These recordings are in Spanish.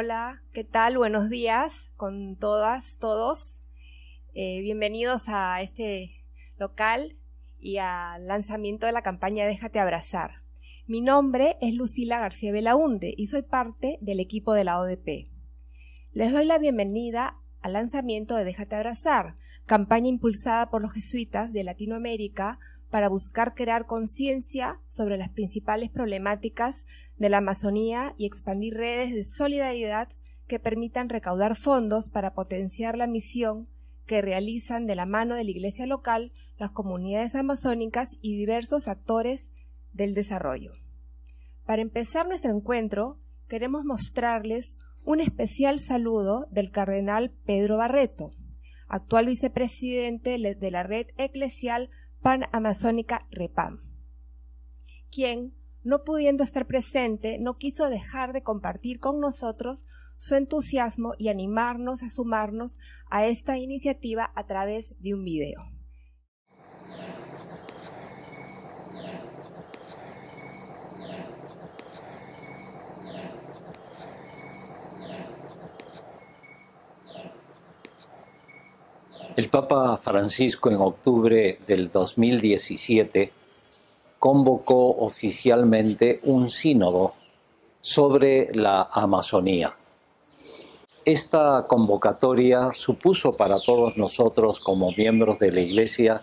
Hola, ¿qué tal? Buenos días con todas, todos. Eh, bienvenidos a este local y al lanzamiento de la campaña Déjate abrazar. Mi nombre es Lucila García Belaunde y soy parte del equipo de la ODP. Les doy la bienvenida al lanzamiento de Déjate abrazar, campaña impulsada por los jesuitas de Latinoamérica para buscar crear conciencia sobre las principales problemáticas de la Amazonía y expandir redes de solidaridad que permitan recaudar fondos para potenciar la misión que realizan de la mano de la Iglesia local, las comunidades amazónicas y diversos actores del desarrollo. Para empezar nuestro encuentro, queremos mostrarles un especial saludo del cardenal Pedro Barreto, actual vicepresidente de la Red Eclesial Pan Amazónica Repam, quien, no pudiendo estar presente, no quiso dejar de compartir con nosotros su entusiasmo y animarnos a sumarnos a esta iniciativa a través de un video. El Papa Francisco en octubre del 2017 convocó oficialmente un sínodo sobre la Amazonía. Esta convocatoria supuso para todos nosotros como miembros de la Iglesia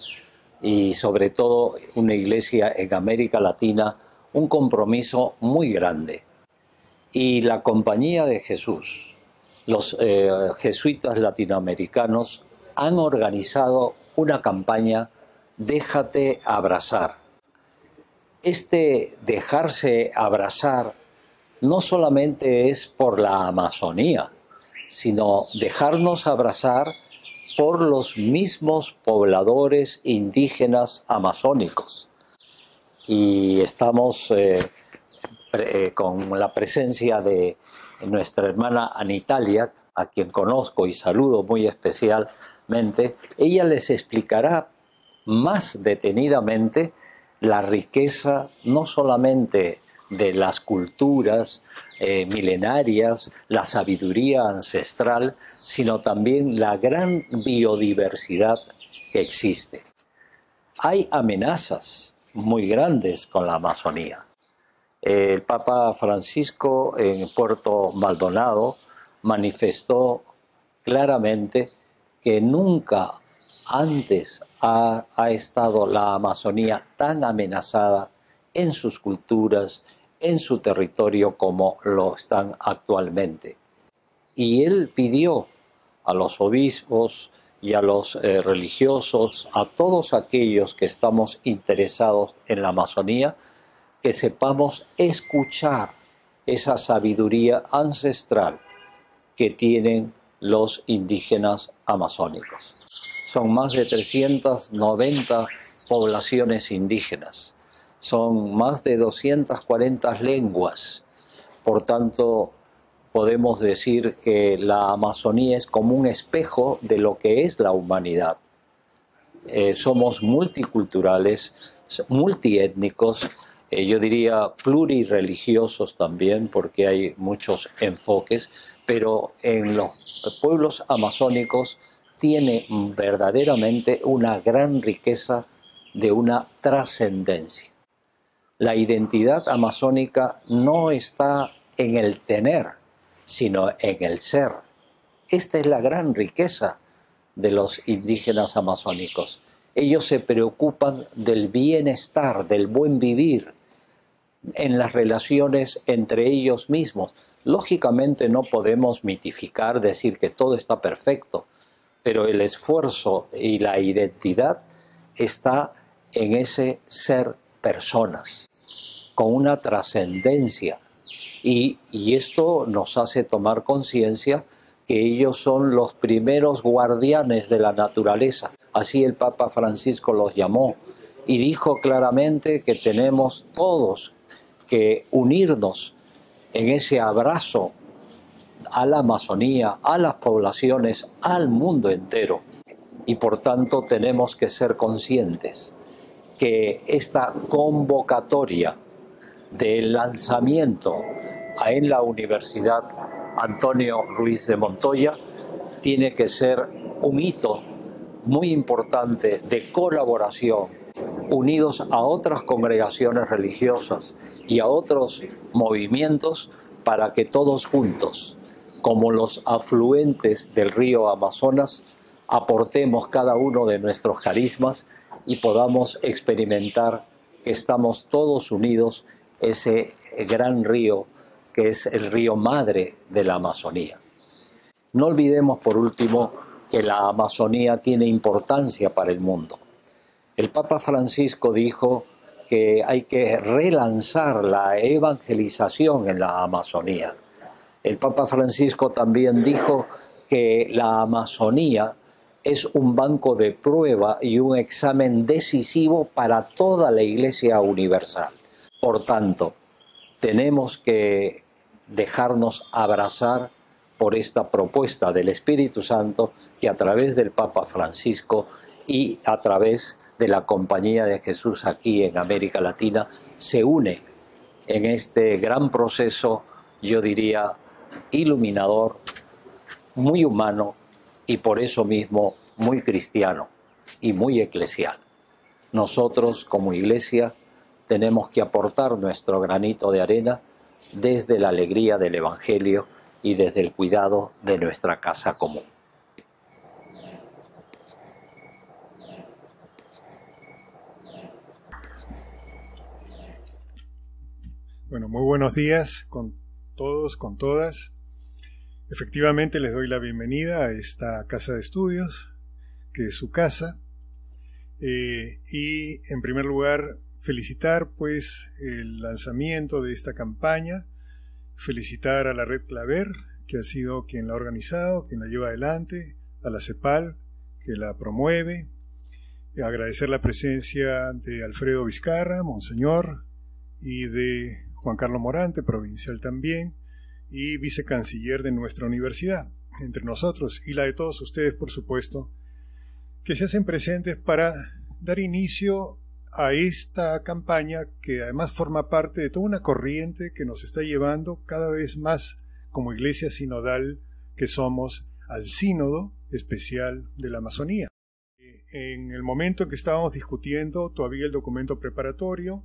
y sobre todo una Iglesia en América Latina un compromiso muy grande. Y la Compañía de Jesús, los eh, jesuitas latinoamericanos han organizado una campaña Déjate abrazar. Este dejarse abrazar no solamente es por la Amazonía, sino dejarnos abrazar por los mismos pobladores indígenas amazónicos. Y estamos eh, eh, con la presencia de nuestra hermana Anitalia, a quien conozco y saludo muy especial ella les explicará más detenidamente la riqueza no solamente de las culturas eh, milenarias, la sabiduría ancestral, sino también la gran biodiversidad que existe. Hay amenazas muy grandes con la Amazonía. El Papa Francisco en Puerto Maldonado manifestó claramente que nunca antes ha, estado la Amazonía tan amenazada en sus culturas, en su territorio como lo están actualmente. Y él pidió a los obispos y a los eh, religiosos, a todos aquellos que estamos interesados en la Amazonía, que sepamos escuchar esa sabiduría ancestral que tienen los indígenas amazónicos. Son más de 390 poblaciones indígenas, son más de 240 lenguas, por tanto podemos decir que la Amazonía es como un espejo de lo que es la humanidad. Eh, somos multiculturales, multiétnicos, eh, yo diría plurireligiosos también, porque hay muchos enfoques, pero en los pueblos amazónicos tiene verdaderamente una gran riqueza de una trascendencia. La identidad amazónica no está en el tener, sino en el ser. Esta es la gran riqueza de los indígenas amazónicos. Ellos se preocupan del bienestar, del buen vivir, en las relaciones entre ellos mismos, Lógicamente no podemos mitificar, decir que todo está perfecto, pero el esfuerzo y la identidad está en ese ser personas, con una trascendencia. Y, esto nos hace tomar conciencia que ellos son los primeros guardianes de la naturaleza. Así el Papa Francisco los llamó y dijo claramente que tenemos todos que unirnos en ese abrazo a la Amazonía, a las poblaciones, al mundo entero. Y por tanto tenemos que ser conscientes que esta convocatoria del lanzamiento en la Universidad Antonio Ruiz de Montoya tiene que ser un hito muy importante de colaboración unidos a otras congregaciones religiosas y a otros movimientos para que todos juntos, como los afluentes del río Amazonas, aportemos cada uno de nuestros carismas y podamos experimentar que estamos todos unidos ese gran río que es el río madre de la Amazonía. No olvidemos por último que la Amazonía tiene importancia para el mundo. El Papa Francisco dijo que hay que relanzar la evangelización en la Amazonía. El Papa Francisco también dijo que la Amazonía es un banco de prueba y un examen decisivo para toda la Iglesia Universal. Por tanto, tenemos que dejarnos abrazar por esta propuesta del Espíritu Santo que a través del Papa Francisco y a través de la Compañía de Jesús aquí en América Latina se une en este gran proceso, yo diría, iluminador, muy humano y por eso mismo muy cristiano y muy eclesial. Nosotros como iglesia tenemos que aportar nuestro granito de arena desde la alegría del Evangelio y desde el cuidado de nuestra casa común. Bueno, muy buenos días con todos, con todas. Efectivamente, les doy la bienvenida a esta casa de estudios, que es su casa. Eh, y en primer lugar, felicitar pues el lanzamiento de esta campaña, felicitar a la red Claver, que ha sido quien la ha organizado, quien la lleva adelante, a la CEPAL, que la promueve, agradecer la presencia de Alfredo Vizcarra, Monseñor, y de Juan Carlos Morante, provincial también, y vicecanciller de nuestra universidad, entre nosotros y la de todos ustedes, por supuesto, que se hacen presentes para dar inicio a esta campaña que además forma parte de toda una corriente que nos está llevando cada vez más como iglesia sinodal que somos al sínodo especial de la Amazonía. En el momento en que estábamos discutiendo todavía el documento preparatorio,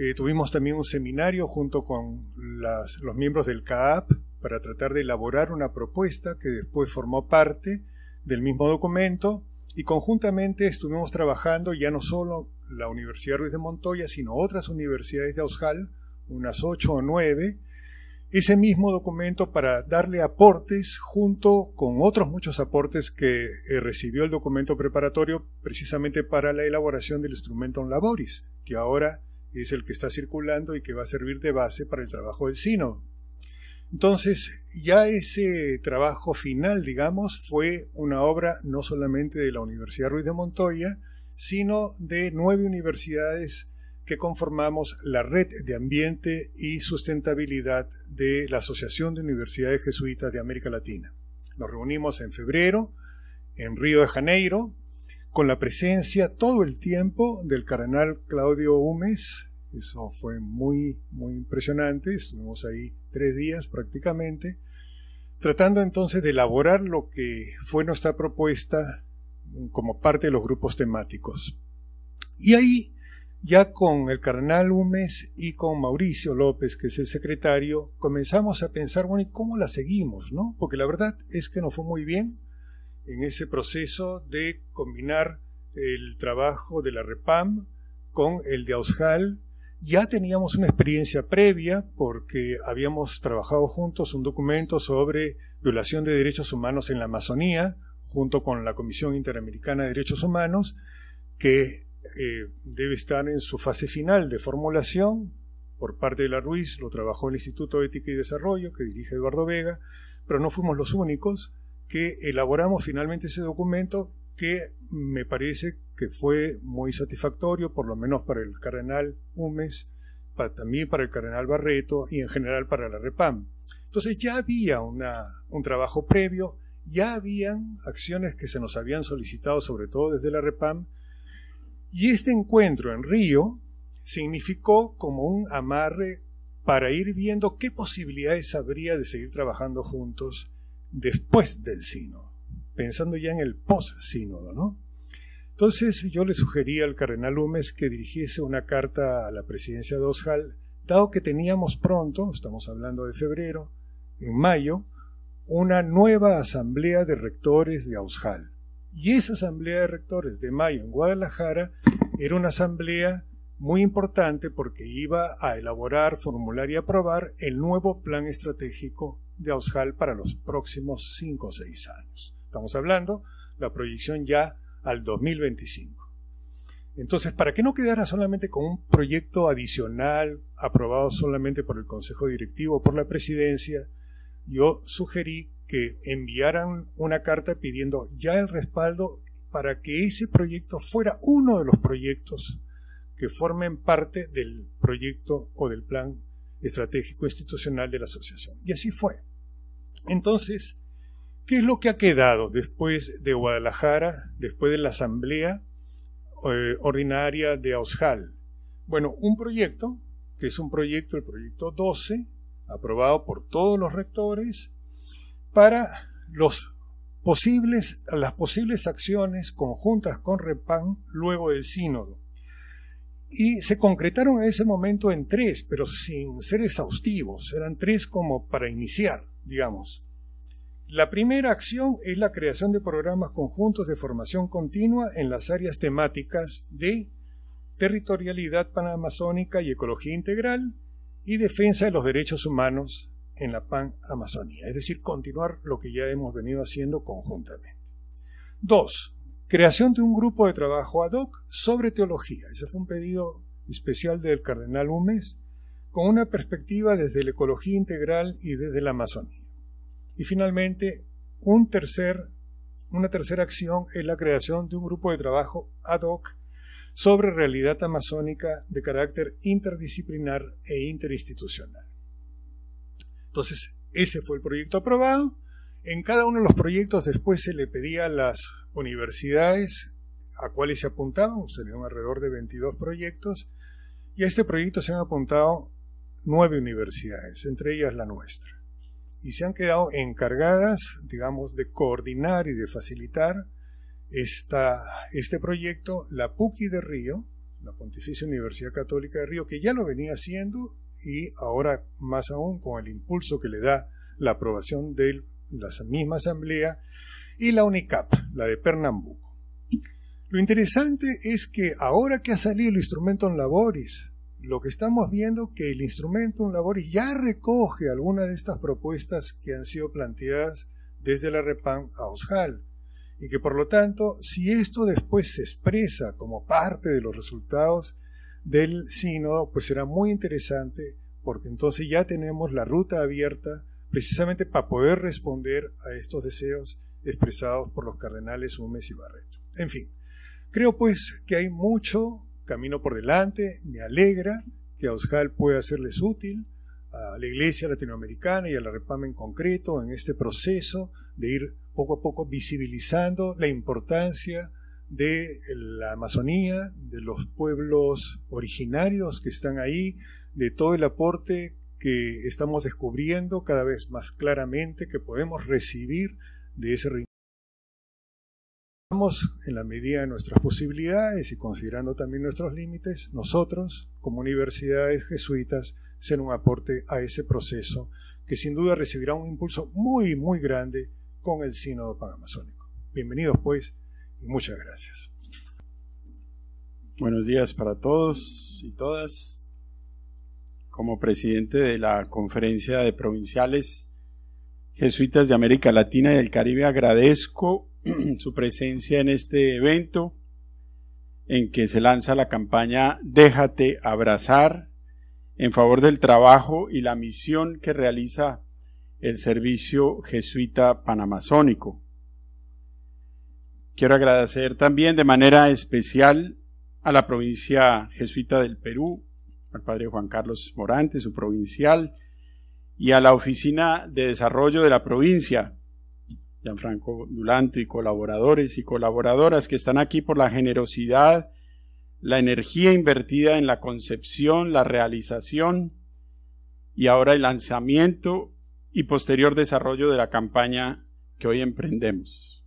eh, tuvimos también un seminario junto con los miembros del CAAP para tratar de elaborar una propuesta que después formó parte del mismo documento y conjuntamente estuvimos trabajando ya no solo la Universidad Ruiz de Montoya, sino otras universidades de Ausjal, unas ocho o nueve, ese mismo documento para darle aportes junto con otros muchos aportes que eh, recibió el documento preparatorio precisamente para la elaboración del instrumento en laboris, que ahora es el que está circulando y que va a servir de base para el trabajo del SINO. Entonces, ya ese trabajo final, digamos, fue una obra no solamente de la Universidad Ruiz de Montoya, sino de nueve universidades que conformamos la Red de Ambiente y Sustentabilidad de la Asociación de Universidades Jesuitas de América Latina. Nos reunimos en febrero en Río de Janeiro con la presencia todo el tiempo del cardenal Claudio Humes. Eso fue muy, muy impresionante. Estuvimos ahí tres días prácticamente, tratando entonces de elaborar lo que fue nuestra propuesta como parte de los grupos temáticos. Y ahí, ya con el cardenal Humes y con Mauricio López, que es el secretario, comenzamos a pensar, bueno, ¿y cómo la seguimos? No? Porque la verdad es que no fue muy bien en ese proceso de combinar el trabajo de la REPAM con el de AUSJAL. Ya teníamos una experiencia previa porque habíamos trabajado juntos un documento sobre violación de derechos humanos en la Amazonía, junto con la Comisión Interamericana de Derechos Humanos, que eh, debe estar en su fase final de formulación por parte de la Ruiz, lo trabajó el Instituto de Ética y Desarrollo, que dirige Eduardo Vega, pero no fuimos los únicos que elaboramos finalmente ese documento que me parece que fue muy satisfactorio, por lo menos para el cardenal Humes, para, también para el cardenal Barreto y en general para la REPAM. Entonces ya había un trabajo previo, ya habían acciones que se nos habían solicitado, sobre todo desde la REPAM, y este encuentro en Río significó como un amarre para ir viendo qué posibilidades habría de seguir trabajando juntos después del sínodo, pensando ya en el post-sínodo, ¿no? Entonces yo le sugerí al cardenal Lumes que dirigiese una carta a la presidencia de Ausjal, dado que teníamos pronto, estamos hablando de febrero, en mayo, una nueva asamblea de rectores de Ausjal. Y esa asamblea de rectores de mayo en Guadalajara era una asamblea muy importante porque iba a elaborar, formular y aprobar el nuevo plan estratégico de Ausjal para los próximos 5 o 6 años. Estamos hablando la proyección ya al 2025. Entonces, para que no quedara solamente con un proyecto adicional aprobado solamente por el Consejo Directivo o por la Presidencia, yo sugerí que enviaran una carta pidiendo ya el respaldo para que ese proyecto fuera uno de los proyectos que formen parte del proyecto o del plan estratégico institucional de la asociación. Y así fue. Entonces, ¿qué es lo que ha quedado después de Guadalajara, después de la Asamblea eh, Ordinaria de Ausjal? Bueno, un proyecto, que es un proyecto, el proyecto 12, aprobado por todos los rectores, para las posibles acciones conjuntas con Repán luego del sínodo. Y se concretaron en ese momento en tres, pero sin ser exhaustivos, eran tres como para iniciar digamos. La primera acción es la creación de programas conjuntos de formación continua en las áreas temáticas de territorialidad panamazónica y ecología integral y defensa de los derechos humanos en la Panamazonía. es decir, continuar lo que ya hemos venido haciendo conjuntamente. Dos, creación de un grupo de trabajo ad hoc sobre teología. Ese fue un pedido especial del cardenal Humes con una perspectiva desde la ecología integral y desde la Amazonía. Y finalmente, una tercera acción es la creación de un grupo de trabajo ad hoc sobre realidad amazónica de carácter interdisciplinar e interinstitucional. Entonces, ese fue el proyecto aprobado. En cada uno de los proyectos después se le pedía a las universidades a cuáles se apuntaban, salieron alrededor de 22 proyectos, y a este proyecto se han apuntado nueve universidades, entre ellas la nuestra, y se han quedado encargadas, digamos, de coordinar y de facilitar esta, este proyecto, la PUCI de Río, la Pontificia Universidad Católica de Río, que ya lo venía haciendo y ahora más aún con el impulso que le da la aprobación de la misma asamblea, y la UNICAP, la de Pernambuco. Lo interesante es que ahora que ha salido el instrumento en laboris, lo que estamos viendo que el instrumento laboris ya recoge algunas de estas propuestas que han sido planteadas desde la REPAM a OSJAL y que por lo tanto, si esto después se expresa como parte de los resultados del sínodo, pues será muy interesante porque entonces ya tenemos la ruta abierta precisamente para poder responder a estos deseos expresados por los cardenales Humes y Barreto. En fin, creo pues que hay mucho camino por delante, me alegra que Auscal pueda serles útil a la Iglesia Latinoamericana y a la REPAM en concreto en este proceso de ir poco a poco visibilizando la importancia de la Amazonía, de los pueblos originarios que están ahí, de todo el aporte que estamos descubriendo cada vez más claramente que podemos recibir de ese en la medida de nuestras posibilidades y considerando también nuestros límites, nosotros, como universidades jesuitas, ser un aporte a ese proceso que sin duda recibirá un impulso muy, muy grande con el Sínodo Panamazónico. Bienvenidos pues y muchas gracias. Buenos días para todos y todas. Como presidente de la Conferencia de Provinciales Jesuitas de América Latina y del Caribe, agradezco su presencia en este evento en que se lanza la campaña Déjate abrazar en favor del trabajo y la misión que realiza el Servicio Jesuita Panamazónico. Quiero agradecer también de manera especial a la provincia jesuita del Perú, al padre Juan Carlos Morante, su provincial, y a la Oficina de Desarrollo de la provincia, Franco Dulanto y colaboradores y colaboradoras que están aquí por la generosidad, la energía invertida en la concepción, la realización y ahora el lanzamiento y posterior desarrollo de la campaña que hoy emprendemos.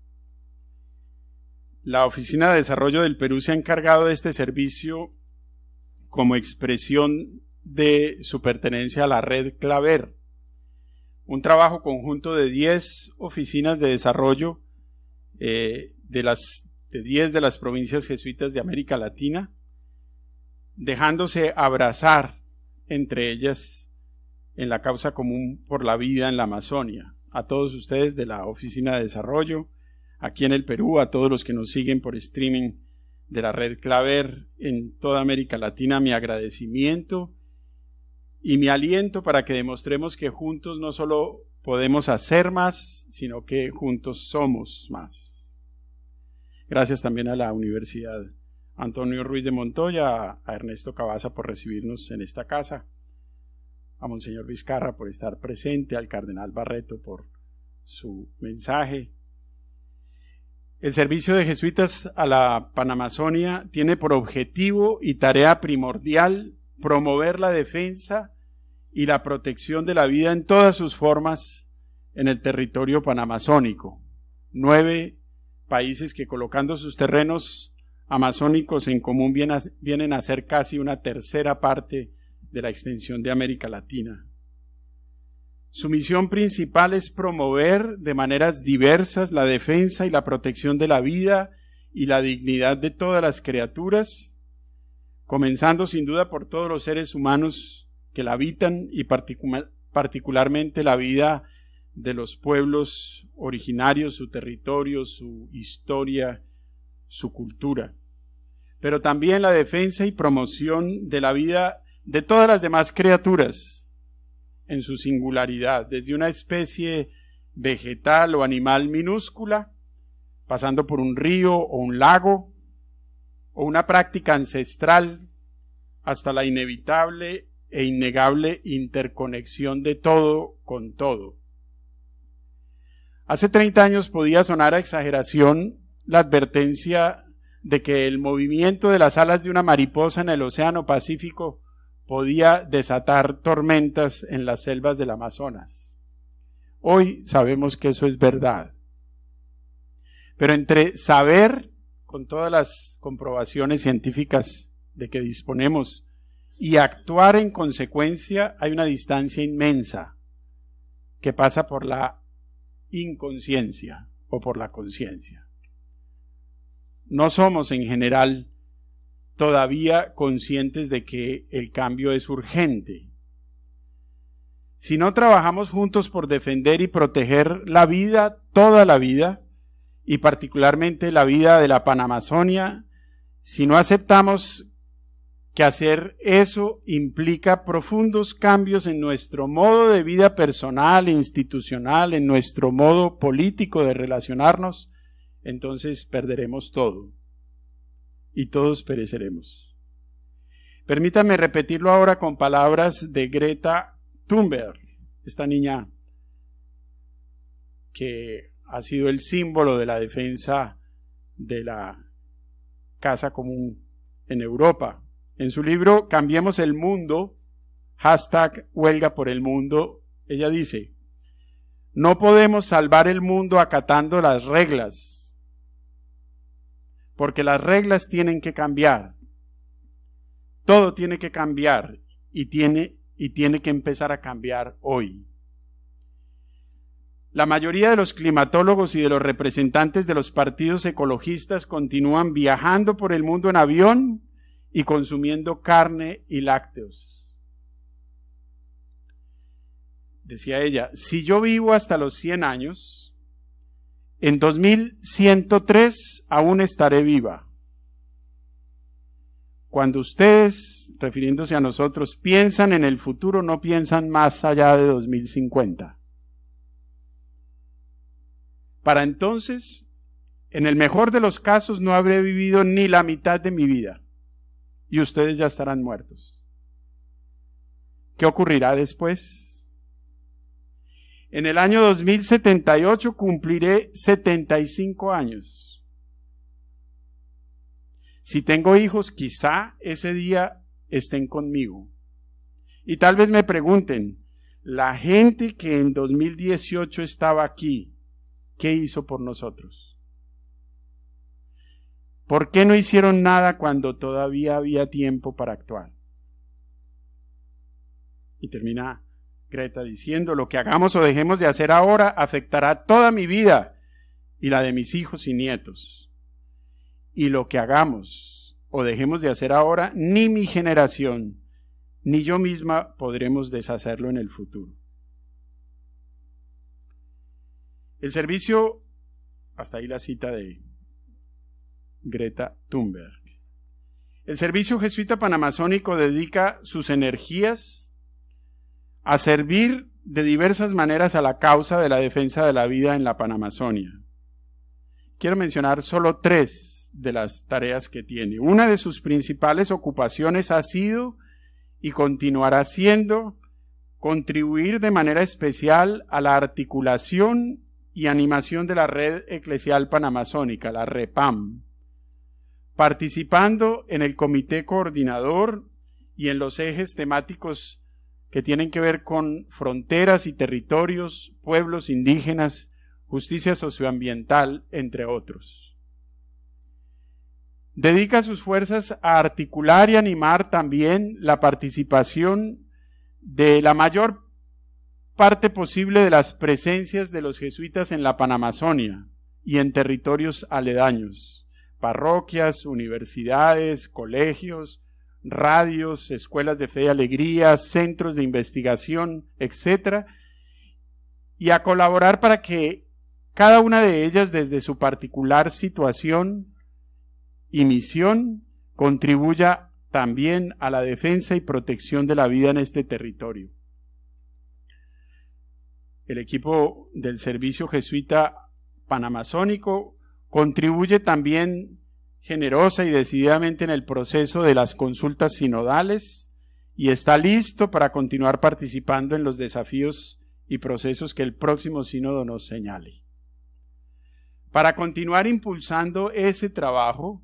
La Oficina de Desarrollo del Perú se ha encargado de este servicio como expresión de su pertenencia a la red Claver, un trabajo conjunto de 10 oficinas de desarrollo eh, de, las, de 10 de las provincias jesuitas de América Latina, dejándose abrazar entre ellas en la causa común por la vida en la Amazonia. A todos ustedes de la Oficina de Desarrollo, aquí en el Perú, a todos los que nos siguen por streaming de la red Claver en toda América Latina, mi agradecimiento y mi aliento para que demostremos que juntos no solo podemos hacer más, sino que juntos somos más. Gracias también a la Universidad Antonio Ruiz de Montoya, a Ernesto Cabaza por recibirnos en esta casa, a Monseñor Vizcarra por estar presente, al Cardenal Barreto por su mensaje. El servicio de jesuitas a la Panamazonia tiene por objetivo y tarea primordial promover la defensa y la protección de la vida en todas sus formas en el territorio panamazónico. Nueve países que colocando sus terrenos amazónicos en común vienen a ser casi una tercera parte de la extensión de América Latina. Su misión principal es promover de maneras diversas la defensa y la protección de la vida y la dignidad de todas las criaturas comenzando sin duda por todos los seres humanos que la habitan y particularmente la vida de los pueblos originarios, su territorio, su historia, su cultura, pero también la defensa y promoción de la vida de todas las demás criaturas en su singularidad, desde una especie vegetal o animal minúscula, pasando por un río o un lago, o una práctica ancestral hasta la inevitable e innegable interconexión de todo con todo. Hace 30 años podía sonar a exageración la advertencia de que el movimiento de las alas de una mariposa en el Océano Pacífico podía desatar tormentas en las selvas del Amazonas. Hoy sabemos que eso es verdad. Pero entre saber con todas las comprobaciones científicas de que disponemos y actuar en consecuencia, hay una distancia inmensa que pasa por la inconsciencia o por la conciencia. No somos en general todavía conscientes de que el cambio es urgente. Si no trabajamos juntos por defender y proteger la vida, toda la vida, y particularmente la vida de la Panamazonia, si no aceptamos que hacer eso implica profundos cambios en nuestro modo de vida personal e institucional, en nuestro modo político de relacionarnos, entonces perderemos todo y todos pereceremos. Permítame repetirlo ahora con palabras de Greta Thunberg, esta niña que ha sido el símbolo de la defensa de la casa común en Europa. En su libro Cambiemos el Mundo, hashtag huelga por el mundo, ella dice, no podemos salvar el mundo acatando las reglas, porque las reglas tienen que cambiar. Todo tiene que cambiar y tiene, y tiene que empezar a cambiar hoy. La mayoría de los climatólogos y de los representantes de los partidos ecologistas continúan viajando por el mundo en avión y consumiendo carne y lácteos. Decía ella, si yo vivo hasta los 100 años, en 2103 aún estaré viva. Cuando ustedes, refiriéndose a nosotros, piensan en el futuro, no piensan más allá de 2050. Para entonces, en el mejor de los casos, no habré vivido ni la mitad de mi vida y ustedes ya estarán muertos. ¿Qué ocurrirá después? En el año 2078 cumpliré 75 años. Si tengo hijos, quizá ese día estén conmigo. Y tal vez me pregunten, la gente que en 2018 estaba aquí, ¿qué hizo por nosotros? ¿Por qué no hicieron nada cuando todavía había tiempo para actuar? Y termina Greta diciendo, lo que hagamos o dejemos de hacer ahora afectará toda mi vida y la de mis hijos y nietos. Y lo que hagamos o dejemos de hacer ahora, ni mi generación, ni yo misma podremos deshacerlo en el futuro. El servicio, hasta ahí la cita de Greta Thunberg. El servicio jesuita panamazónico dedica sus energías a servir de diversas maneras a la causa de la defensa de la vida en la Panamazonia. Quiero mencionar solo tres de las tareas que tiene. Una de sus principales ocupaciones ha sido y continuará siendo contribuir de manera especial a la articulación y animación de la Red Eclesial Panamazónica, la REPAM, participando en el comité coordinador y en los ejes temáticos que tienen que ver con fronteras y territorios, pueblos indígenas, justicia socioambiental, entre otros. Dedica sus fuerzas a articular y animar también la participación de la mayor parte posible de las presencias de los jesuitas en la Panamazonia y en territorios aledaños, parroquias, universidades, colegios, radios, escuelas de fe y alegría, centros de investigación, etc. Y a colaborar para que cada una de ellas desde su particular situación y misión contribuya también a la defensa y protección de la vida en este territorio el equipo del servicio jesuita panamazónico contribuye también generosa y decididamente en el proceso de las consultas sinodales y está listo para continuar participando en los desafíos y procesos que el próximo sínodo nos señale. Para continuar impulsando ese trabajo,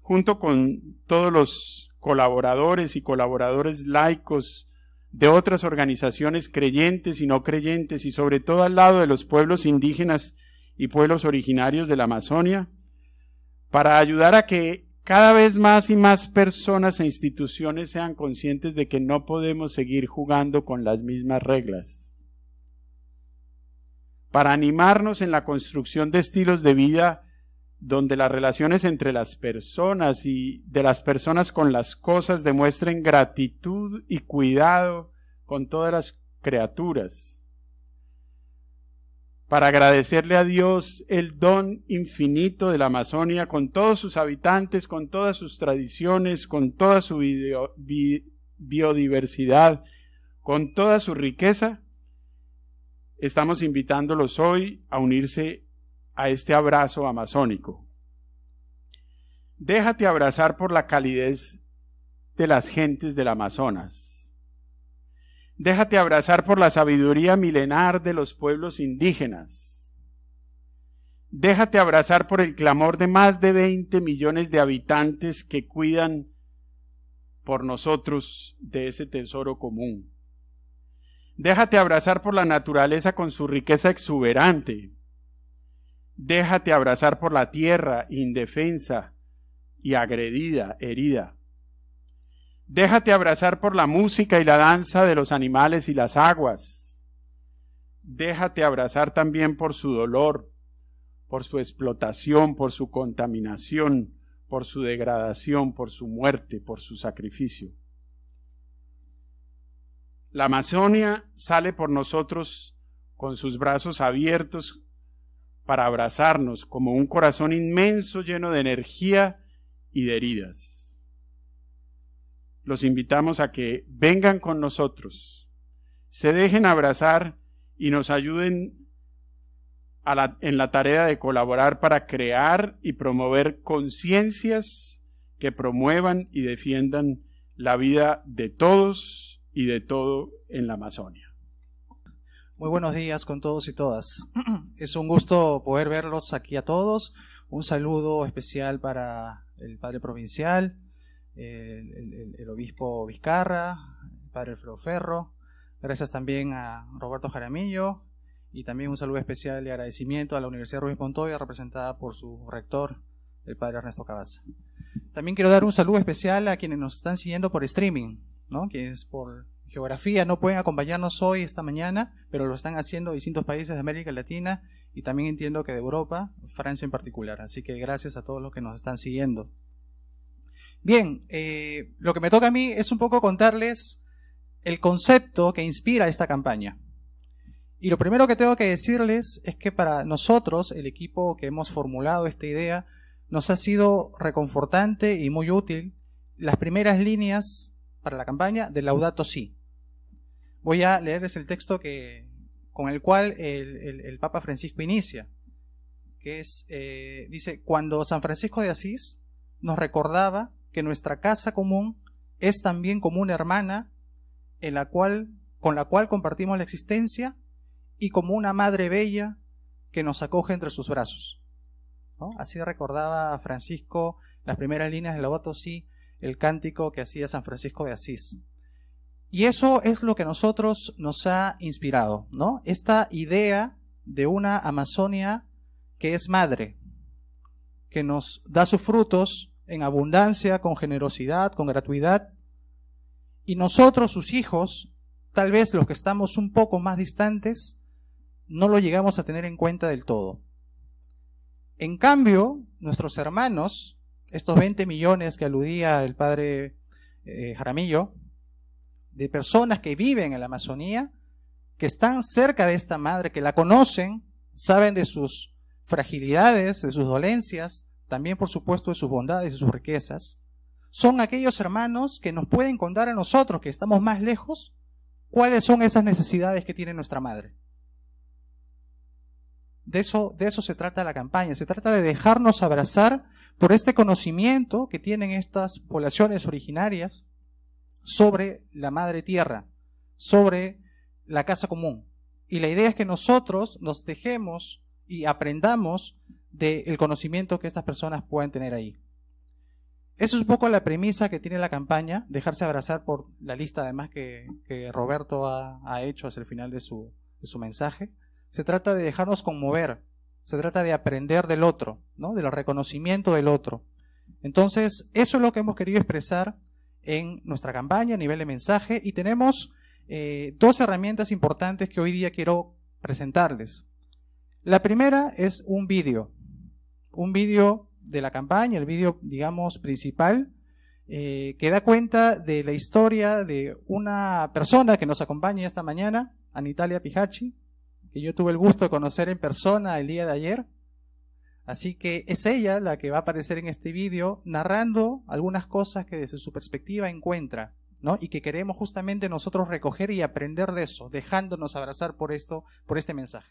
junto con todos los colaboradores y colaboradores laicos de otras organizaciones creyentes y no creyentes y sobre todo al lado de los pueblos indígenas y pueblos originarios de la Amazonia, para ayudar a que cada vez más y más personas e instituciones sean conscientes de que no podemos seguir jugando con las mismas reglas, para animarnos en la construcción de estilos de vida donde las relaciones entre las personas y de las personas con las cosas demuestren gratitud y cuidado con todas las criaturas. Para agradecerle a Dios el don infinito de la Amazonia con todos sus habitantes, con todas sus tradiciones, con toda su biodiversidad, con toda su riqueza, estamos invitándolos hoy a unirse a este abrazo amazónico. Déjate abrazar por la calidez de las gentes del Amazonas. Déjate abrazar por la sabiduría milenar de los pueblos indígenas. Déjate abrazar por el clamor de más de 20 millones de habitantes que cuidan por nosotros de ese tesoro común. Déjate abrazar por la naturaleza con su riqueza exuberante, Déjate abrazar por la tierra indefensa y agredida, herida. Déjate abrazar por la música y la danza de los animales y las aguas. Déjate abrazar también por su dolor, por su explotación, por su contaminación, por su degradación, por su muerte, por su sacrificio. La Amazonia sale por nosotros con sus brazos abiertos para abrazarnos como un corazón inmenso lleno de energía y de heridas. Los invitamos a que vengan con nosotros, se dejen abrazar y nos ayuden en la tarea de colaborar para crear y promover conciencias que promuevan y defiendan la vida de todos y de todo en la Amazonia. Muy buenos días con todos y todas. Es un gusto poder verlos aquí a todos. Un saludo especial para el Padre Provincial, el, Obispo Vizcarra, el Padre Ferro. Gracias también a Roberto Jaramillo y también un saludo especial y agradecimiento a la Universidad Rubén Montoya, representada por su rector, el Padre Ernesto Cabaza. También quiero dar un saludo especial a quienes nos están siguiendo por streaming, ¿no? quienes por geografía no pueden acompañarnos hoy, esta mañana, pero lo están haciendo distintos países de América Latina y también entiendo que de Europa, Francia en particular. Así que gracias a todos los que nos están siguiendo. Bien, eh, lo que me toca a mí es un poco contarles el concepto que inspira esta campaña. Y lo primero que tengo que decirles es que para nosotros, el equipo que hemos formulado esta idea, nos ha sido reconfortante y muy útil las primeras líneas para la campaña de Laudato Si, Voy a leerles el texto que, con el cual el, Papa Francisco inicia, que es, eh, dice, cuando San Francisco de Asís nos recordaba que nuestra casa común es también como una hermana en la cual, con la cual compartimos la existencia y como una madre bella que nos acoge entre sus brazos. Así recordaba Francisco las primeras líneas del voto sí el cántico que hacía San Francisco de Asís. Y eso es lo que nosotros nos ha inspirado, ¿no? Esta idea de una Amazonia que es madre, que nos da sus frutos en abundancia, con generosidad, con gratuidad. Y nosotros, sus hijos, tal vez los que estamos un poco más distantes, no lo llegamos a tener en cuenta del todo. En cambio, nuestros hermanos, estos 20 millones que aludía el padre eh, Jaramillo, de personas que viven en la Amazonía, que están cerca de esta madre, que la conocen, saben de sus fragilidades, de sus dolencias, también por supuesto de sus bondades y sus riquezas, son aquellos hermanos que nos pueden contar a nosotros que estamos más lejos cuáles son esas necesidades que tiene nuestra madre. De eso, de eso se trata la campaña, se trata de dejarnos abrazar por este conocimiento que tienen estas poblaciones originarias sobre la madre tierra, sobre la casa común. Y la idea es que nosotros nos dejemos y aprendamos del conocimiento que estas personas pueden tener ahí. Esa es un poco la premisa que tiene la campaña, dejarse abrazar por la lista además que, Roberto ha, hecho hacia el final de su, de su mensaje. Se trata de dejarnos conmover, se trata de aprender del otro, ¿no? del reconocimiento del otro. Entonces, eso es lo que hemos querido expresar en nuestra campaña a nivel de mensaje y tenemos eh, dos herramientas importantes que hoy día quiero presentarles. La primera es un vídeo, un vídeo de la campaña, el vídeo, digamos, principal, eh, que da cuenta de la historia de una persona que nos acompaña esta mañana, Anitalia Pijachi, que yo tuve el gusto de conocer en persona el día de ayer. Así que es ella la que va a aparecer en este vídeo narrando algunas cosas que desde su perspectiva encuentra, ¿no? Y que queremos justamente nosotros recoger y aprender de eso, dejándonos abrazar por esto, por este mensaje.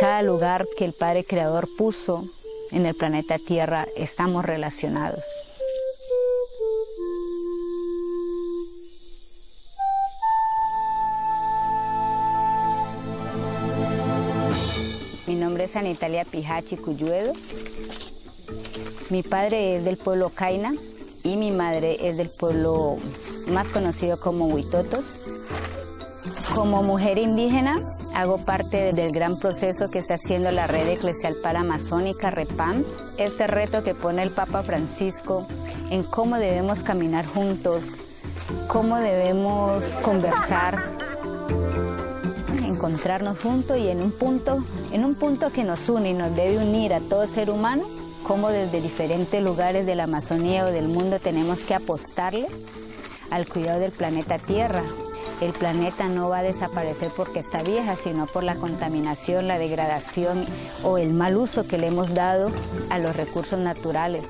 Cada lugar que el Padre Creador puso en el planeta Tierra estamos relacionados San Italia, Pijachi Cuyuedo. Mi padre es del pueblo Caina y mi madre es del pueblo más conocido como Huitotos. Como mujer indígena, hago parte del gran proceso que está haciendo la Red Eclesial Amazónica, REPAM, este reto que pone el Papa Francisco en cómo debemos caminar juntos, cómo debemos conversar, encontrarnos juntos y en un punto, en un punto que nos une y nos debe unir a todo ser humano, como desde diferentes lugares de la Amazonía o del mundo tenemos que apostarle al cuidado del planeta Tierra. El planeta no va a desaparecer porque está vieja, sino por la contaminación, la degradación o el mal uso que le hemos dado a los recursos naturales.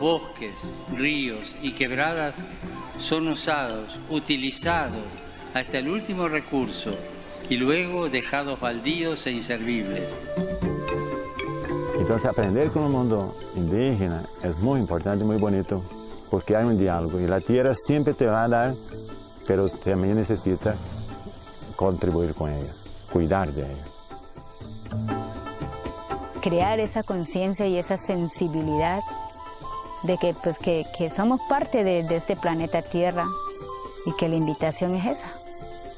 Bosques, ríos y quebradas son usados, utilizados hasta el último recurso y luego dejados baldíos e inservibles. Entonces aprender con el mundo indígena es muy importante, muy bonito, porque hay un diálogo y la tierra siempre te va a dar, pero también necesita contribuir con ella, cuidar de ella. Crear esa conciencia y esa sensibilidad de que, pues, que, somos parte de este planeta Tierra y que la invitación es esa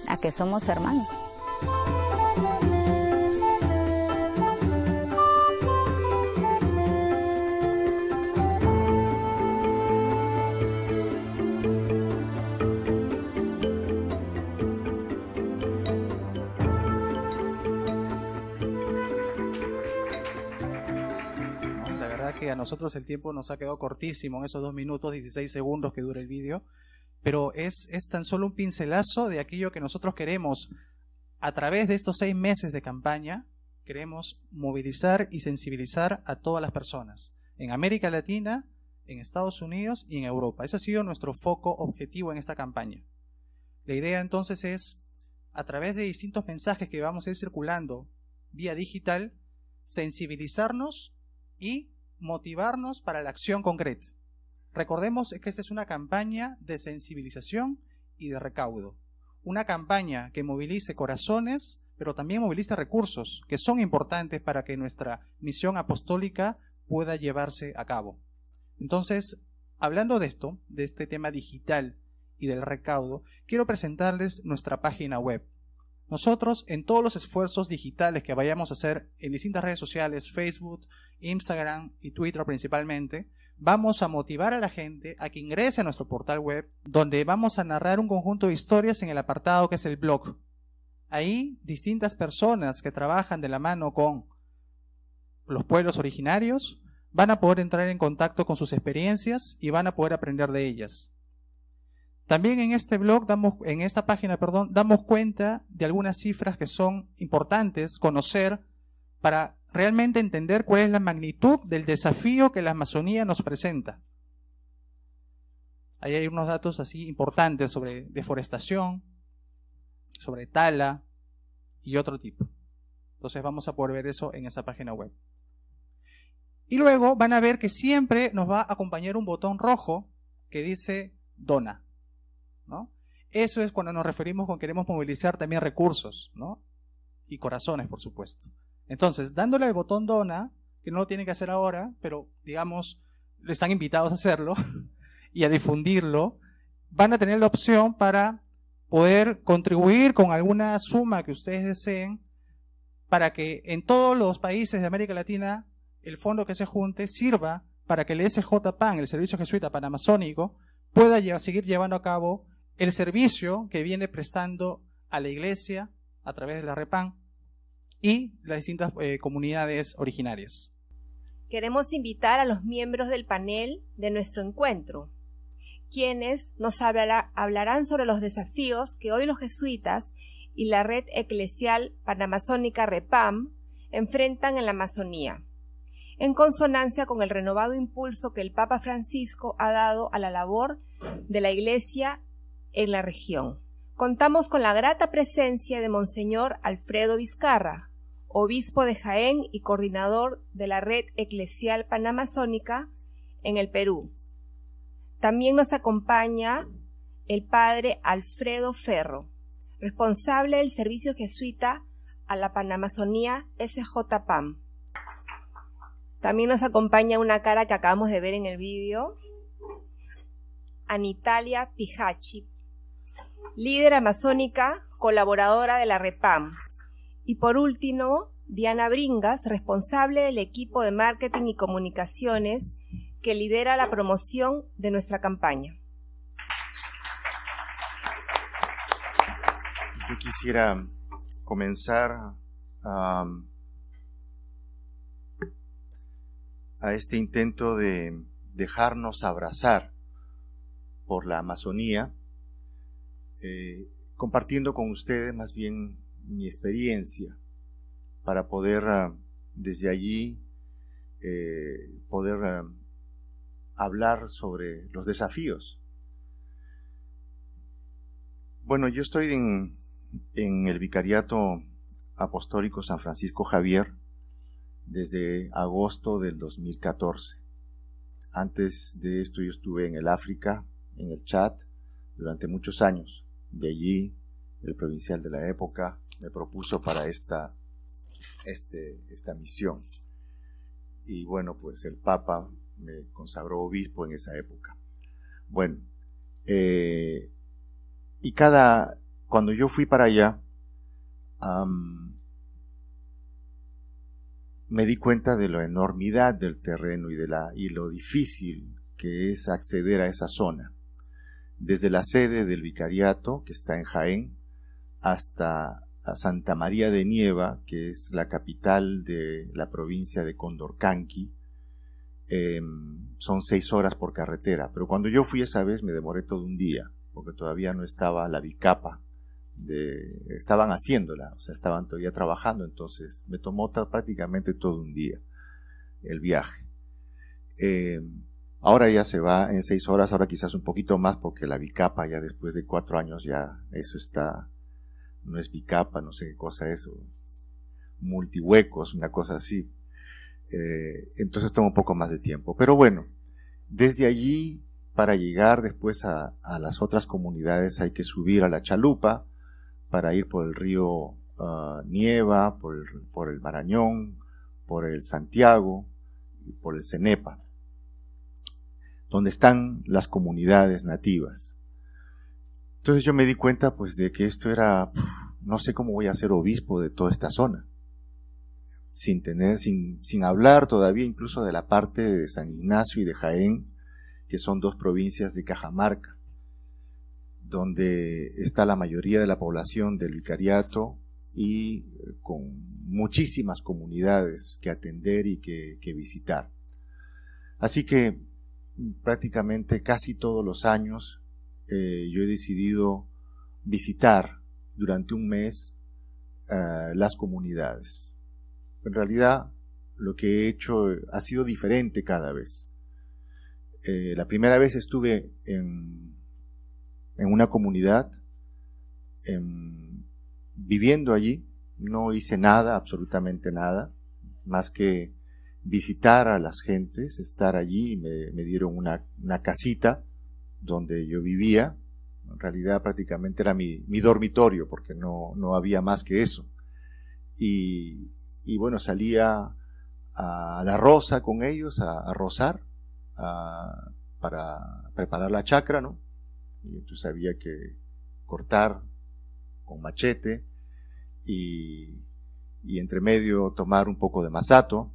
a que somos hermanos. La verdad que a nosotros el tiempo nos ha quedado cortísimo en esos dos minutos, 16 segundos que dura el vídeo pero es, tan solo un pincelazo de aquello que nosotros queremos a través de estos seis meses de campaña, queremos movilizar y sensibilizar a todas las personas, en América Latina, en Estados Unidos y en Europa. Ese ha sido nuestro foco objetivo en esta campaña. La idea entonces es, a través de distintos mensajes que vamos a ir circulando vía digital, sensibilizarnos y motivarnos para la acción concreta. Recordemos que esta es una campaña de sensibilización y de recaudo. Una campaña que movilice corazones, pero también movilice recursos que son importantes para que nuestra misión apostólica pueda llevarse a cabo. Entonces, hablando de esto, de este tema digital y del recaudo, quiero presentarles nuestra página web. Nosotros, en todos los esfuerzos digitales que vayamos a hacer en distintas redes sociales, Facebook, Instagram y Twitter principalmente, vamos a motivar a la gente a que ingrese a nuestro portal web, donde vamos a narrar un conjunto de historias en el apartado que es el blog. Ahí distintas personas que trabajan de la mano con los pueblos originarios van a poder entrar en contacto con sus experiencias y van a poder aprender de ellas. También en este blog, damos, en esta página, perdón, damos cuenta de algunas cifras que son importantes conocer para realmente entender cuál es la magnitud del desafío que la Amazonía nos presenta. Ahí hay unos datos así importantes sobre deforestación, sobre tala y otro tipo. Entonces vamos a poder ver eso en esa página web. Y luego van a ver que siempre nos va a acompañar un botón rojo que dice dona. ¿no? Eso es cuando nos referimos con queremos movilizar también recursos ¿no? y corazones, por supuesto. Entonces, dándole el botón dona, que no lo tiene que hacer ahora, pero digamos, están invitados a hacerlo y a difundirlo, van a tener la opción para poder contribuir con alguna suma que ustedes deseen para que en todos los países de América Latina el fondo que se junte sirva para que el SJPAN, el Servicio Jesuita Panamazónico, pueda seguir llevando a cabo el servicio que viene prestando a la Iglesia a través de la REPAN y las distintas eh, comunidades originarias. Queremos invitar a los miembros del panel de nuestro encuentro, quienes nos hablarán sobre los desafíos que hoy los jesuitas y la red eclesial panamazónica REPAM enfrentan en la Amazonía, en consonancia con el renovado impulso que el Papa Francisco ha dado a la labor de la Iglesia en la región. Contamos con la grata presencia de Monseñor Alfredo Vizcarra, obispo de Jaén y coordinador de la Red Eclesial Panamazónica en el Perú. También nos acompaña el padre Alfredo Ferro, responsable del servicio jesuita a la Panamazonía SJPAM. También nos acompaña una cara que acabamos de ver en el vídeo, Anitalia Pijachi, líder amazónica, colaboradora de la REPAM, y por último, Diana Bringas, responsable del equipo de marketing y comunicaciones que lidera la promoción de nuestra campaña. Yo quisiera comenzar um, a, este intento de dejarnos abrazar por la Amazonía, eh, compartiendo con ustedes más bien mi experiencia para poder ah, desde allí eh, poder ah, hablar sobre los desafíos. Bueno, yo estoy en, en el Vicariato Apostólico San Francisco Javier desde agosto del 2014. Antes de esto yo estuve en el África, en el Chad, durante muchos años. De allí, el provincial de la época, me propuso para esta, este, esta misión. Y bueno, pues el Papa me consagró obispo en esa época. Bueno, eh, y cada, cuando yo fui para allá, me di cuenta de la enormidad del terreno y, de la, y lo difícil que es acceder a esa zona. Desde la sede del vicariato, que está en Jaén, hasta a Santa María de Nieva, que es la capital de la provincia de Condorcanqui. Em, son seis horas por carretera, pero cuando yo fui esa vez me demoré todo un día, porque todavía no estaba la bicapa, de, estaban haciéndola, o sea, estaban todavía trabajando, entonces me tomó prácticamente todo un día el viaje. Em, ahora ya se va en seis horas, ahora quizás un poquito más, porque la bicapa ya después de cuatro años ya eso está no es bicapa, no sé qué cosa es, multihuecos, una cosa así. Eh, entonces toma un poco más de tiempo. Pero bueno, desde allí, para llegar después a, las otras comunidades, hay que subir a la chalupa para ir por el río ah, Nieva, por por el Marañón, por el Santiago y por el Cenepa, donde están las comunidades nativas. Entonces yo me di cuenta pues de que esto era, no sé cómo voy a ser obispo de toda esta zona, sin tener, sin, hablar todavía incluso de la parte de San Ignacio y de Jaén, que son dos provincias de Cajamarca, donde está la mayoría de la población del vicariato y eh, con muchísimas comunidades que atender y que, que visitar. Así que prácticamente casi todos los años este, yo he decidido visitar durante un mes eh, las comunidades. En realidad, lo que he hecho ha sido diferente cada vez. Eh, la primera vez estuve en, una comunidad, em, viviendo allí, no hice nada, absolutamente nada, más que visitar a las gentes, estar allí, me, dieron una casita donde yo vivía. En realidad prácticamente era mi, dormitorio porque no, había más que eso. Y, bueno, salía a la rosa con ellos, a, rozar, para preparar la chacra, ¿no? Y entonces había que cortar con machete y, entre medio tomar un poco de masato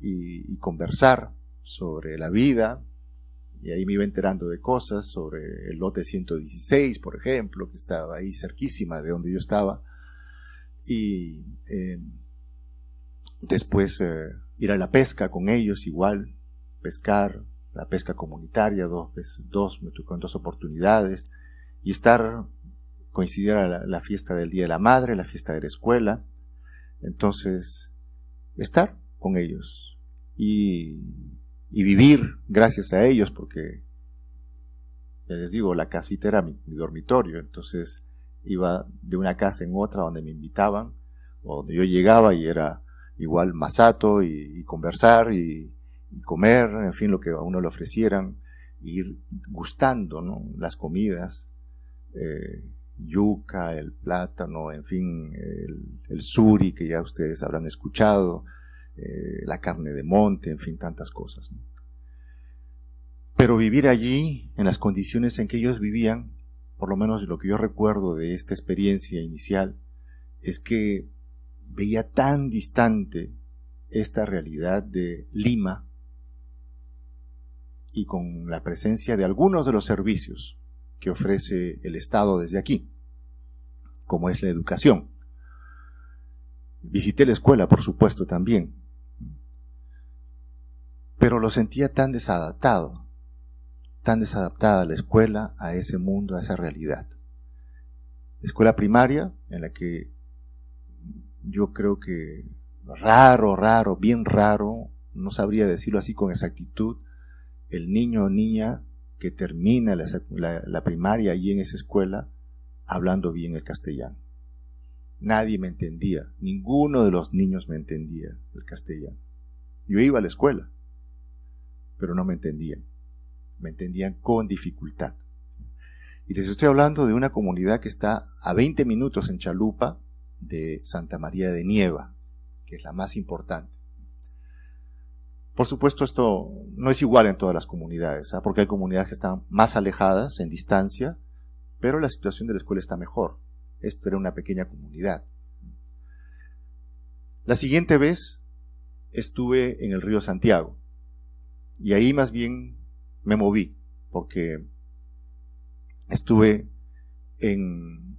y conversar sobre la vida, y ahí me iba enterando de cosas sobre el lote 116, por ejemplo, que estaba ahí cerquísima de donde yo estaba. Y eh, después eh, ir a la pesca con ellos igual, pescar, la pesca comunitaria, dos, dos me tocó en dos oportunidades, y estar, coincidiera la, la fiesta del Día de la Madre, la fiesta de la escuela, entonces, estar con ellos. Y y vivir gracias a ellos, porque, ya les digo, la casita era mi, dormitorio, entonces iba de una casa en otra donde me invitaban, o donde yo llegaba y era igual masato y, conversar y, comer, en fin, lo que a uno le ofrecieran, ir gustando ¿no? las comidas, eh, yuca, el plátano, en fin, el, el suri que ya ustedes habrán escuchado, eh, la carne de monte, en fin, tantas cosas. Pero vivir allí, en las condiciones en que ellos vivían, por lo menos lo que yo recuerdo de esta experiencia inicial, es que veía tan distante esta realidad de Lima y con la presencia de algunos de los servicios que ofrece el Estado desde aquí, como es la educación. Visité la escuela, por supuesto, también, pero lo sentía tan desadaptado, tan desadaptada a la escuela, a ese mundo, a esa realidad. Escuela primaria en la que yo creo que raro, raro, bien raro, no sabría decirlo así con exactitud, el niño o niña que termina la, primaria allí en esa escuela hablando bien el castellano. Nadie me entendía, ninguno de los niños me entendía el castellano. Yo iba a la escuela, pero no me entendían. Me entendían con dificultad. Y les estoy hablando de una comunidad que está a 20 minutos en Chalupa de Santa María de Nieva, que es la más importante. Por supuesto, esto no es igual en todas las comunidades, ¿ah? porque hay comunidades que están más alejadas en distancia, pero la situación de la escuela está mejor. Esto era una pequeña comunidad. La siguiente vez estuve en el río Santiago, y ahí más bien me moví, porque estuve en,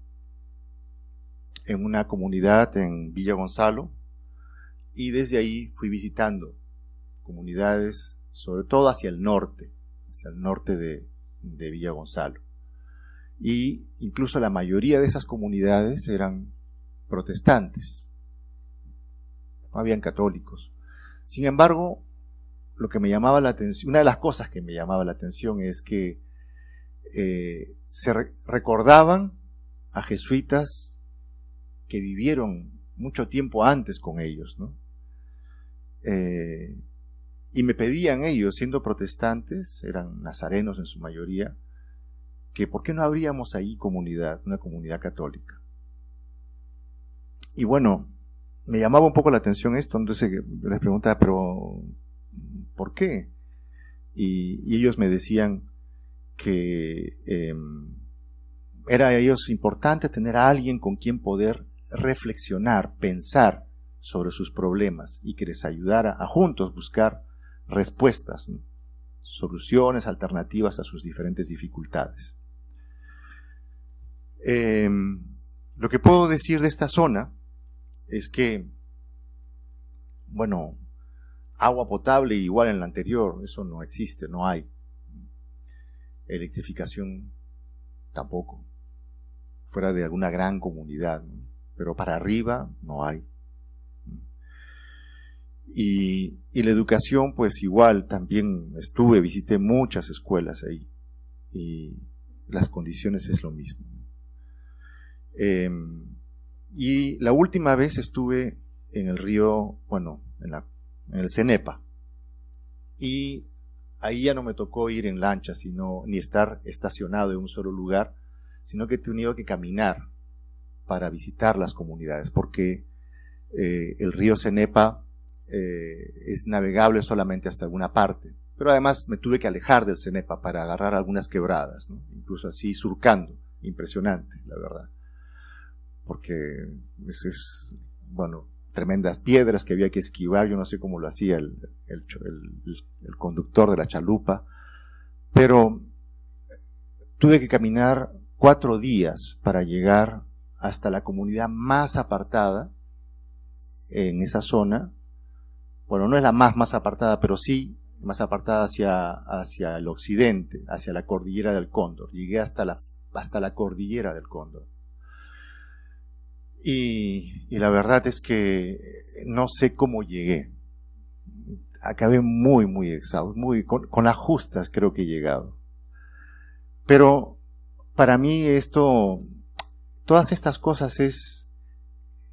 en una comunidad en Villa Gonzalo y desde ahí fui visitando comunidades, sobre todo hacia el norte, hacia el norte de, de Villa Gonzalo. Y incluso la mayoría de esas comunidades eran protestantes, no habían católicos. Sin embargo, lo que me llamaba la atención, una de las cosas que me llamaba la atención es que eh, se recordaban a jesuitas que vivieron mucho tiempo antes con ellos, ¿no? Eh, y me pedían ellos, siendo protestantes, eran nazarenos en su mayoría, que por qué no habríamos ahí comunidad, una comunidad católica. Y bueno, me llamaba un poco la atención esto, entonces les preguntaba, pero ¿por qué? Y, ellos me decían que em, era a ellos importante tener a alguien con quien poder reflexionar, pensar sobre sus problemas y que les ayudara a juntos buscar respuestas, soluciones alternativas a sus diferentes dificultades. Em, lo que puedo decir de esta zona es que, bueno, agua potable igual en la anterior, eso no existe, no hay. Electrificación tampoco, fuera de alguna gran comunidad, pero para arriba no hay. Y, la educación, pues igual, también estuve, visité muchas escuelas ahí y las condiciones es lo mismo. Em, y la última vez estuve en el río, bueno, en la en el CENEPA. Y ahí ya no me tocó ir en lancha, sino, ni estar estacionado en un solo lugar, sino que he tenido que caminar para visitar las comunidades, porque eh, el río Cenepa eh, es navegable solamente hasta alguna parte. Pero además me tuve que alejar del Cenepa para agarrar algunas quebradas, incluso así surcando. Impresionante, la verdad. Porque es bueno, tremendas piedras que había que esquivar, yo no sé cómo lo hacía el, el, conductor de la chalupa, pero tuve que caminar cuatro días para llegar hasta la comunidad más apartada en esa zona. Bueno, no es la más más apartada, pero sí más apartada hacia, hacia el occidente, hacia la cordillera del Cóndor. Llegué hasta la, hasta la cordillera del Cóndor. Y, la verdad es que no sé cómo llegué. Acabé muy, muy exhausto, muy, con, ajustas creo que he llegado. Pero para mí esto, todas estas cosas es,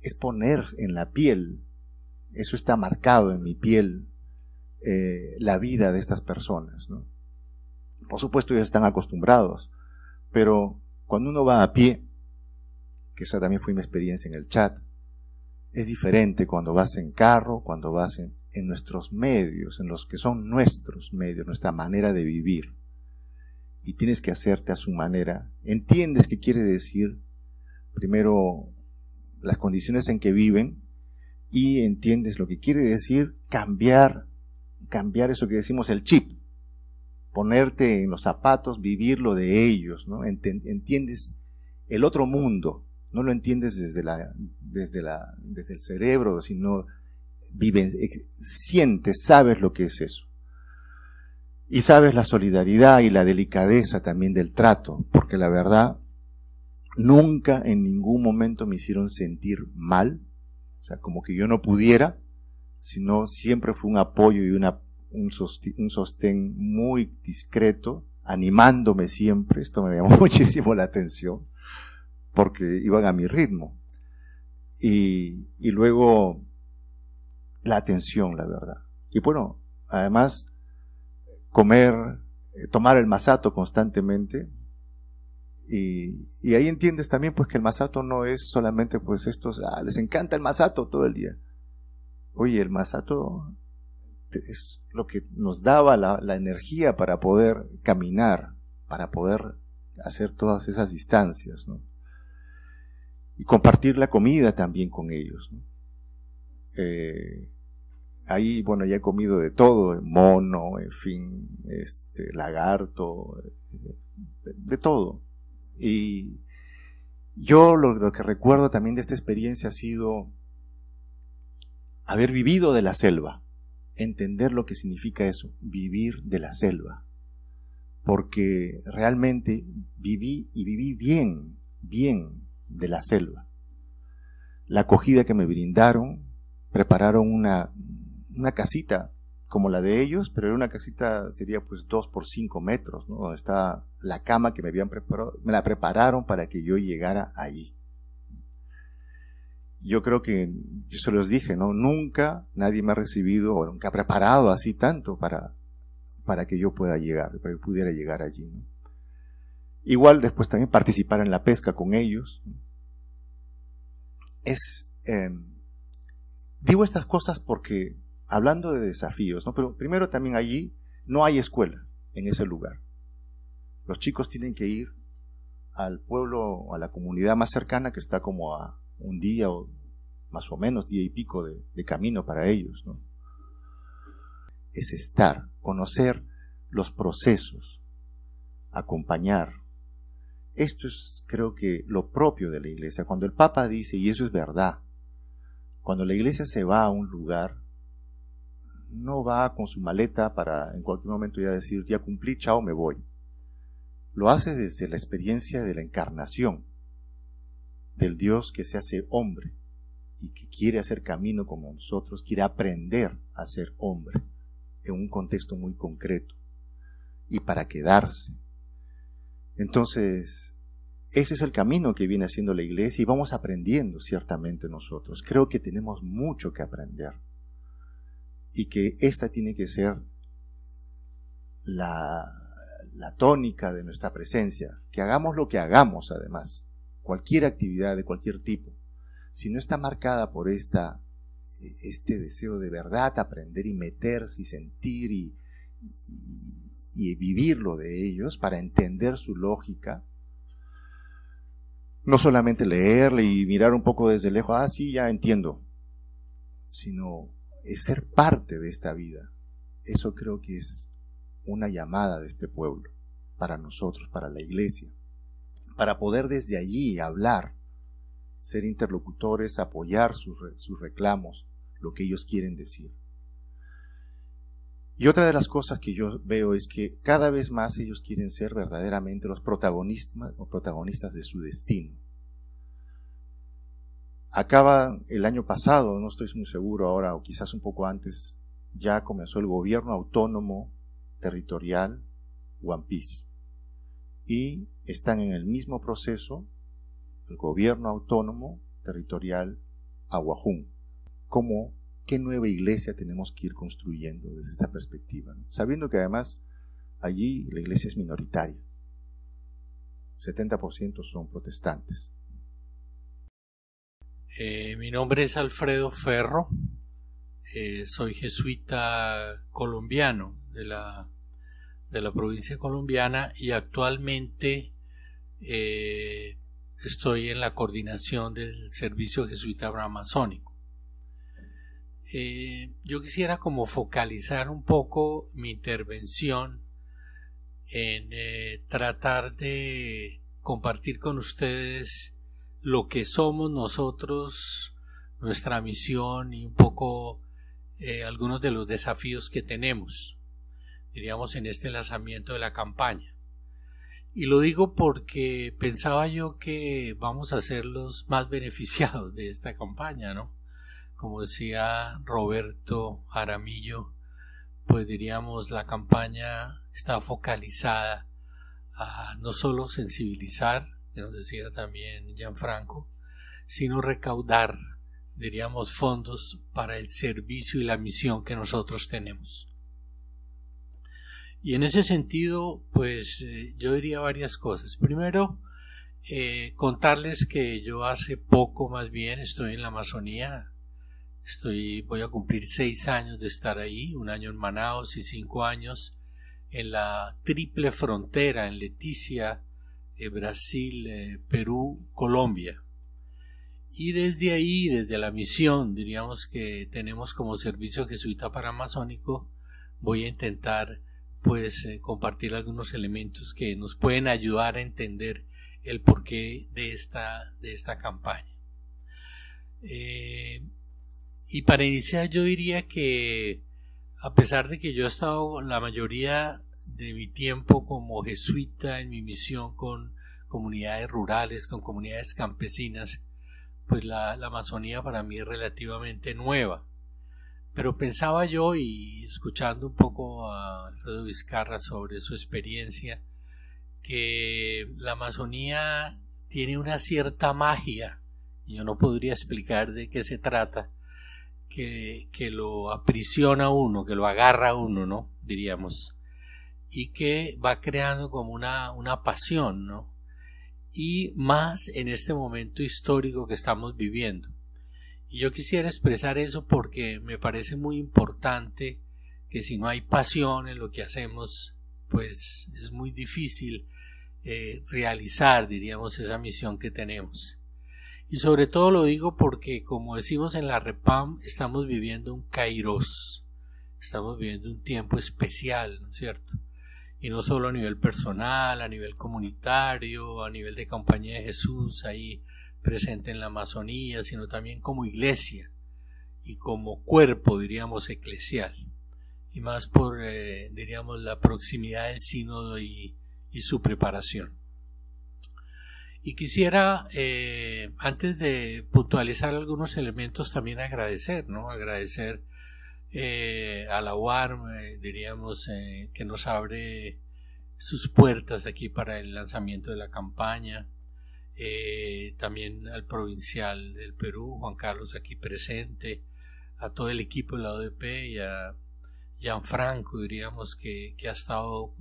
es poner en la piel, eso está marcado en mi piel, eh, la vida de estas personas. ¿no? Por supuesto ellos están acostumbrados, pero cuando uno va a pie, que esa también fue mi experiencia en el chat. Es diferente cuando vas en carro, cuando vas en, nuestros medios, en los que son nuestros medios, nuestra manera de vivir. Y tienes que hacerte a su manera. Entiendes qué quiere decir, primero, las condiciones en que viven y entiendes lo que quiere decir cambiar, cambiar eso que decimos el chip, ponerte en los zapatos, vivir lo de ellos, ¿no? Entiendes el otro mundo, no lo entiendes desde, la, desde, la, desde el cerebro, sino vives, sientes, sabes lo que es eso. Y sabes la solidaridad y la delicadeza también del trato, porque la verdad, nunca en ningún momento me hicieron sentir mal, o sea, como que yo no pudiera, sino siempre fue un apoyo y una, un, sostén, un sostén muy discreto, animándome siempre, esto me llamó muchísimo la atención porque iban a mi ritmo. Y, luego la atención, la verdad. Y bueno, además, comer, eh, tomar el masato constantemente. Y, ahí entiendes también pues que el masato no es solamente pues estos, ah, les encanta el masato todo el día. Oye, el masato es lo que nos daba la, la energía para poder caminar, para poder hacer todas esas distancias, ¿no? y compartir la comida también con ellos. Eh, ahí, bueno, ya he comido de todo, mono, en fin, este, lagarto, eh, de, todo. Y yo lo, lo, que recuerdo también de esta experiencia ha sido haber vivido de la selva, entender lo que significa eso, vivir de la selva, porque realmente viví y viví bien, bien, de la selva. La acogida que me brindaron, prepararon una, una casita como la de ellos, pero era una casita, sería pues dos por cinco metros, ¿no? donde está la cama que me habían preparado, me la prepararon para que yo llegara allí. Yo creo que, yo se los dije, ¿no? Nunca nadie me ha recibido o nunca ha preparado así tanto para, para que yo pueda llegar, para que pudiera llegar allí, ¿no? Igual después también participar en la pesca con ellos. Es, em, digo estas cosas porque hablando de desafíos, ¿no? pero primero también allí no hay escuela en ese lugar. Los chicos tienen que ir al pueblo, a la comunidad más cercana que está como a un día o más o menos día y pico de, camino para ellos. Es estar, conocer los procesos, acompañar, esto es, creo que, lo propio de la iglesia. Cuando el Papa dice, y eso es verdad, cuando la iglesia se va a un lugar, no va con su maleta para en cualquier momento ya decir, ya cumplí, chao, me voy. Lo hace desde la experiencia de la encarnación, del Dios que se hace hombre y que quiere hacer camino como nosotros, quiere aprender a ser hombre en un contexto muy concreto y para quedarse entonces, ese es el camino que viene haciendo la iglesia y vamos aprendiendo ciertamente nosotros. Creo que tenemos mucho que aprender y que esta tiene que ser la, tónica de nuestra presencia, que hagamos lo que hagamos además, cualquier actividad de cualquier tipo, si no está marcada por esta, este deseo de verdad, aprender y meterse y sentir y y vivirlo de ellos para entender su lógica. No solamente leerle y mirar un poco desde lejos, ah, sí, ya entiendo, sino ser parte de esta vida. Eso creo que es una llamada de este pueblo, para nosotros, para la iglesia, para poder desde allí hablar, ser interlocutores, apoyar sus reclamos, lo que ellos quieren decir. Y otra de las cosas que yo veo es que cada vez más ellos quieren ser verdaderamente los protagonistas, o protagonistas de su destino. Acaba el año pasado, no estoy muy seguro ahora, o quizás un poco antes, ya comenzó el gobierno autónomo territorial One Piece. Y están en el mismo proceso el gobierno autónomo territorial Aguajún, como qué nueva iglesia tenemos que ir construyendo desde esa perspectiva, sabiendo que además allí la iglesia es minoritaria. 70% son protestantes. Eh, mi nombre es Alfredo Ferro, eh, soy jesuita colombiano de la, de la provincia colombiana y actualmente eh, estoy en la coordinación del servicio jesuita bramazónico eh, yo quisiera como focalizar un poco mi intervención en eh, tratar de compartir con ustedes lo que somos nosotros, nuestra misión y un poco eh, algunos de los desafíos que tenemos, diríamos, en este lanzamiento de la campaña. Y lo digo porque pensaba yo que vamos a ser los más beneficiados de esta campaña, ¿no? como decía Roberto Aramillo, pues diríamos la campaña está focalizada a no solo sensibilizar, que nos decía también Gianfranco, sino recaudar, diríamos, fondos para el servicio y la misión que nosotros tenemos. Y en ese sentido, pues eh, yo diría varias cosas. Primero, eh, contarles que yo hace poco más bien estoy en la Amazonía, voy a cumplir seis años de estar ahí, un año en Manaus y cinco años en la triple frontera en Leticia, eh, Brasil, eh, Perú, Colombia. Y desde ahí, desde la misión, diríamos que tenemos como servicio jesuita para amazónico, voy a intentar pues eh, compartir algunos elementos que nos pueden ayudar a entender el porqué de esta, de esta campaña. Y para iniciar yo diría que a pesar de que yo he estado la mayoría de mi tiempo como jesuita en mi misión con comunidades rurales, con comunidades campesinas, pues la, Amazonía para mí es relativamente nueva. Pero pensaba yo y escuchando un poco a Alfredo Vizcarra sobre su experiencia, que la Amazonía tiene una cierta magia, yo no podría explicar de qué se trata, que, lo aprisiona uno, que lo agarra uno, ¿no? Diríamos. Y que va creando como una, pasión, ¿no? Y más en este momento histórico que estamos viviendo. Y yo quisiera expresar eso porque me parece muy importante que si no hay pasión en lo que hacemos, pues es muy difícil eh, realizar, diríamos, esa misión que tenemos. Y sobre todo lo digo porque, como decimos en la REPAM, estamos viviendo un kairos, estamos viviendo un tiempo especial, ¿no es cierto? Y no solo a nivel personal, a nivel comunitario, a nivel de Compañía de Jesús, ahí presente en la Amazonía, sino también como iglesia y como cuerpo, diríamos, eclesial. Y más por, eh, diríamos, la proximidad del sínodo y, y su preparación. Y quisiera, eh, antes de puntualizar algunos elementos, también agradecer, ¿no? Agradecer eh, a la UARM, eh, diríamos, que nos abre sus puertas aquí para el lanzamiento de la campaña. también al provincial del Perú, Juan Carlos, aquí presente, a todo el equipo de la ODP y a Gianfranco, diríamos, que, que ha estado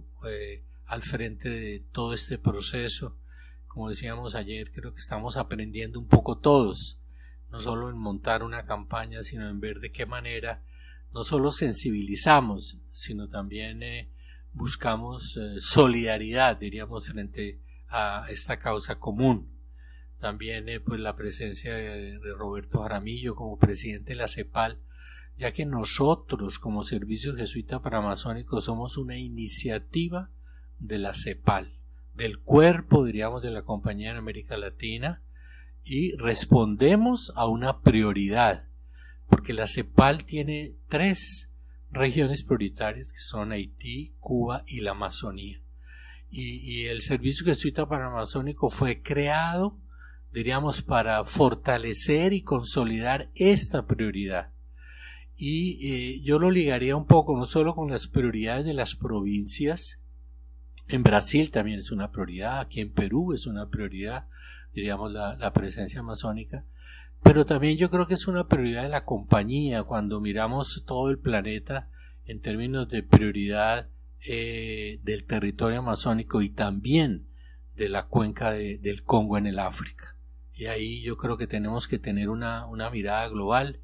al frente de todo este proceso como decíamos ayer, creo que estamos aprendiendo un poco todos, no solo en montar una campaña, sino en ver de qué manera no solo sensibilizamos, sino también eh, buscamos eh, solidaridad, diríamos, frente a esta causa común. También eh, pues la presencia de, Roberto Jaramillo como presidente de la CEPAL, ya que nosotros como Servicio Jesuita para Amazónico somos una iniciativa de la CEPAL del cuerpo, diríamos, de la compañía en América Latina y respondemos a una prioridad, porque la CEPAL tiene tres regiones prioritarias que son Haití, Cuba y la Amazonía. Y, el Servicio Jesuita Panamazónico fue creado, diríamos, para fortalecer y consolidar esta prioridad. Y eh, yo lo ligaría un poco, no solo con las prioridades de las provincias, en Brasil también es una prioridad, aquí en Perú es una prioridad, diríamos, la, presencia amazónica pero también yo creo que es una prioridad de la compañía cuando miramos todo el planeta en términos de prioridad eh, del territorio amazónico y también de la cuenca del Congo en el África. Y ahí yo creo que tenemos que tener una, mirada global.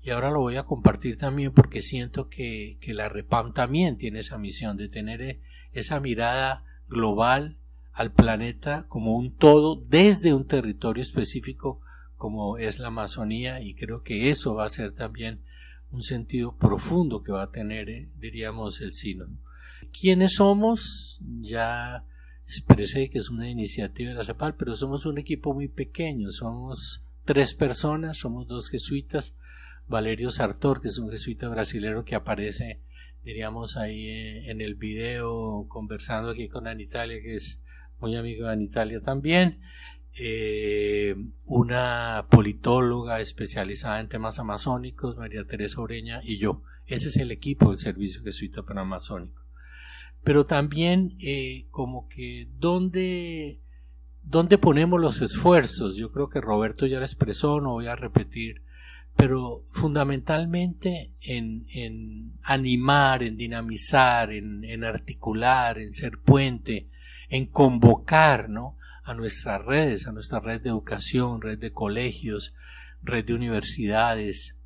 Y ahora lo voy a compartir también porque siento que, que la REPAM también tiene esa misión de tener eh, esa mirada global al planeta como un todo desde un territorio específico como es la Amazonía y creo que eso va a ser también un sentido profundo que va a tener, eh, diríamos, el sino. ¿Quiénes somos? Ya expresé que es una iniciativa de la CEPAL, pero somos un equipo muy pequeño, somos tres personas, somos dos jesuitas, Valerio Sartor, que es un jesuita brasilero que aparece diríamos, ahí eh, en el video, conversando aquí con Anitalia, que es muy amigo de Anitalia también, eh, una politóloga especializada en temas amazónicos, María Teresa Oreña, y yo. Ese es el equipo del Servicio Jesuita para Amazónico. Pero también, eh, como que, ¿dónde, ¿dónde ponemos los esfuerzos? Yo creo que Roberto ya lo expresó, no voy a repetir pero fundamentalmente en, animar, en dinamizar, en, articular, en ser puente, en convocar a nuestras redes, a nuestra red de educación, red de colegios, red de universidades,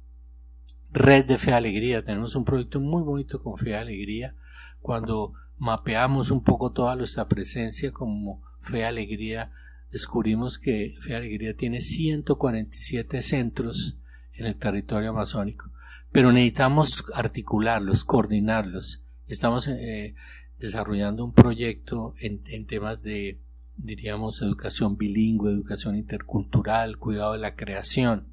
red de Fe Alegría. Tenemos un proyecto muy bonito con Fe Alegría. Cuando mapeamos un poco toda nuestra presencia como Fe Alegría, descubrimos que Fe Alegría tiene 147 centros en el territorio amazónico. Pero necesitamos articularlos, coordinarlos. Estamos eh, desarrollando un proyecto en, temas de, diríamos, educación bilingüe, educación intercultural, cuidado de la creación.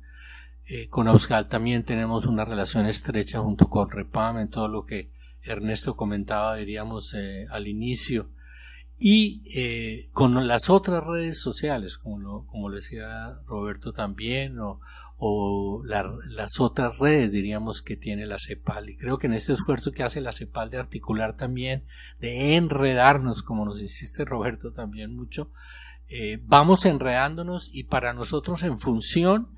Eh, con Auscal también tenemos una relación estrecha junto con Repam en todo lo que Ernesto comentaba, diríamos, eh, al inicio. Y con las otras redes sociales, como lo, como lo decía Roberto también, o, o las otras redes, diríamos, que tiene la CEPAL. Y creo que en este esfuerzo que hace la CEPAL de articular también, de enredarnos, como nos insiste Roberto también mucho, eh, vamos enredándonos y para nosotros en función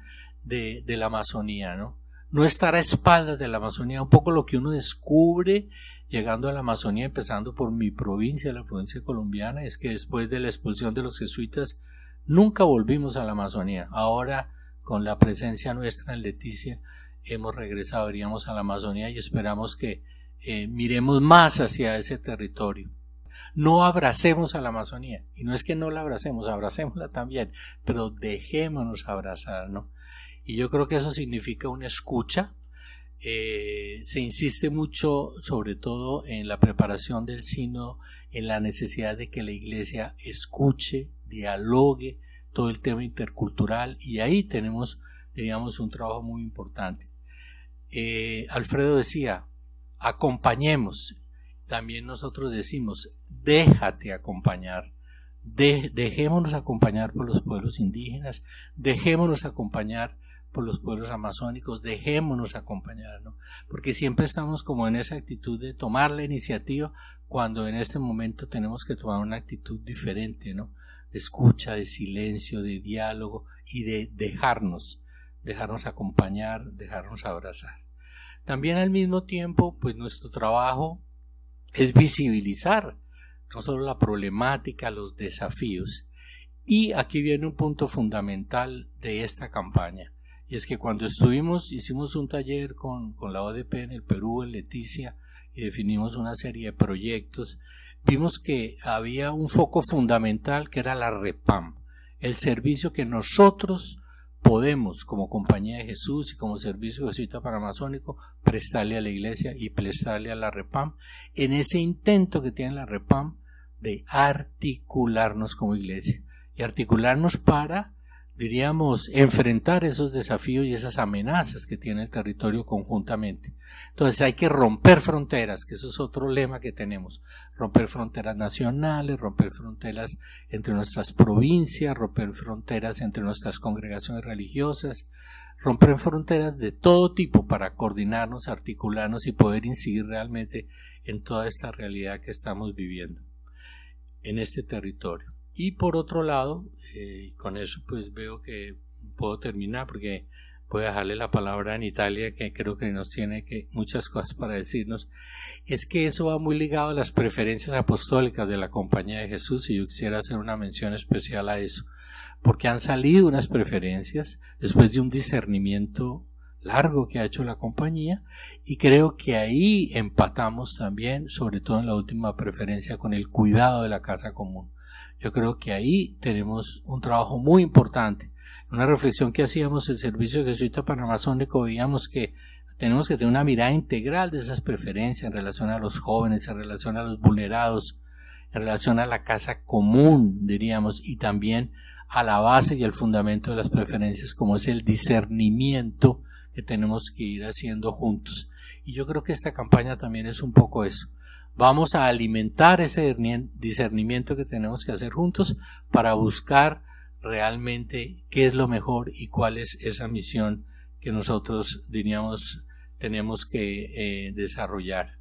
de, de la Amazonía, ¿no? No estar a espaldas de la Amazonía, un poco lo que uno descubre llegando a la Amazonía, empezando por mi provincia, la provincia colombiana, es que después de la expulsión de los jesuitas, nunca volvimos a la Amazonía. Ahora con la presencia nuestra en Leticia, hemos regresado, iríamos a la Amazonía y esperamos que eh, miremos más hacia ese territorio. No abracemos a la Amazonía, y no es que no la abracemos, abracémosla también, pero dejémonos abrazar, ¿no? Y yo creo que eso significa una escucha. Eh, se insiste mucho, sobre todo en la preparación del sino, en la necesidad de que la iglesia escuche, dialogue, todo el tema intercultural y ahí tenemos, digamos, un trabajo muy importante. Eh, Alfredo decía, acompañemos. También nosotros decimos, déjate acompañar. dejémonos acompañar por los pueblos indígenas, dejémonos acompañar por los pueblos amazónicos, dejémonos acompañar, ¿no? Porque siempre estamos como en esa actitud de tomar la iniciativa cuando en este momento tenemos que tomar una actitud diferente, ¿no? de escucha, de silencio, de diálogo y de dejarnos, dejarnos acompañar, dejarnos abrazar. También al mismo tiempo, pues nuestro trabajo es visibilizar no solo la problemática, los desafíos. Y aquí viene un punto fundamental de esta campaña. Y es que cuando estuvimos, hicimos un taller con, con la ODP en el Perú, en Leticia, y definimos una serie de proyectos vimos que había un foco fundamental que era la REPAM, el servicio que nosotros podemos, como Compañía de Jesús y como Servicio Jesuita Panamazónico, prestarle a la Iglesia y prestarle a la REPAM, en ese intento que tiene la REPAM de articularnos como Iglesia y articularnos para diríamos, enfrentar esos desafíos y esas amenazas que tiene el territorio conjuntamente. Entonces hay que romper fronteras, que eso es otro lema que tenemos, romper fronteras nacionales, romper fronteras entre nuestras provincias, romper fronteras entre nuestras congregaciones religiosas, romper fronteras de todo tipo para coordinarnos, articularnos y poder incidir realmente en toda esta realidad que estamos viviendo en este territorio. Y por otro lado, eh, con eso pues veo que puedo terminar porque voy a dejarle la palabra en Italia que creo que nos tiene que, muchas cosas para decirnos, es que eso va muy ligado a las preferencias apostólicas de la Compañía de Jesús y yo quisiera hacer una mención especial a eso, porque han salido unas preferencias después de un discernimiento largo que ha hecho la compañía y creo que ahí empatamos también, sobre todo en la última preferencia, con el cuidado de la casa común. Yo creo que ahí tenemos un trabajo muy importante. Una reflexión que hacíamos el Servicio Jesuita Panamazónico, veíamos que tenemos que tener una mirada integral de esas preferencias en relación a los jóvenes, en relación a los vulnerados, en relación a la casa común, diríamos, y también a la base y al fundamento de las preferencias, como es el discernimiento que tenemos que ir haciendo juntos. Y yo creo que esta campaña también es un poco eso. Vamos a alimentar ese discernimiento que tenemos que hacer juntos para buscar realmente qué es lo mejor y cuál es esa misión que nosotros diríamos tenemos que eh, desarrollar.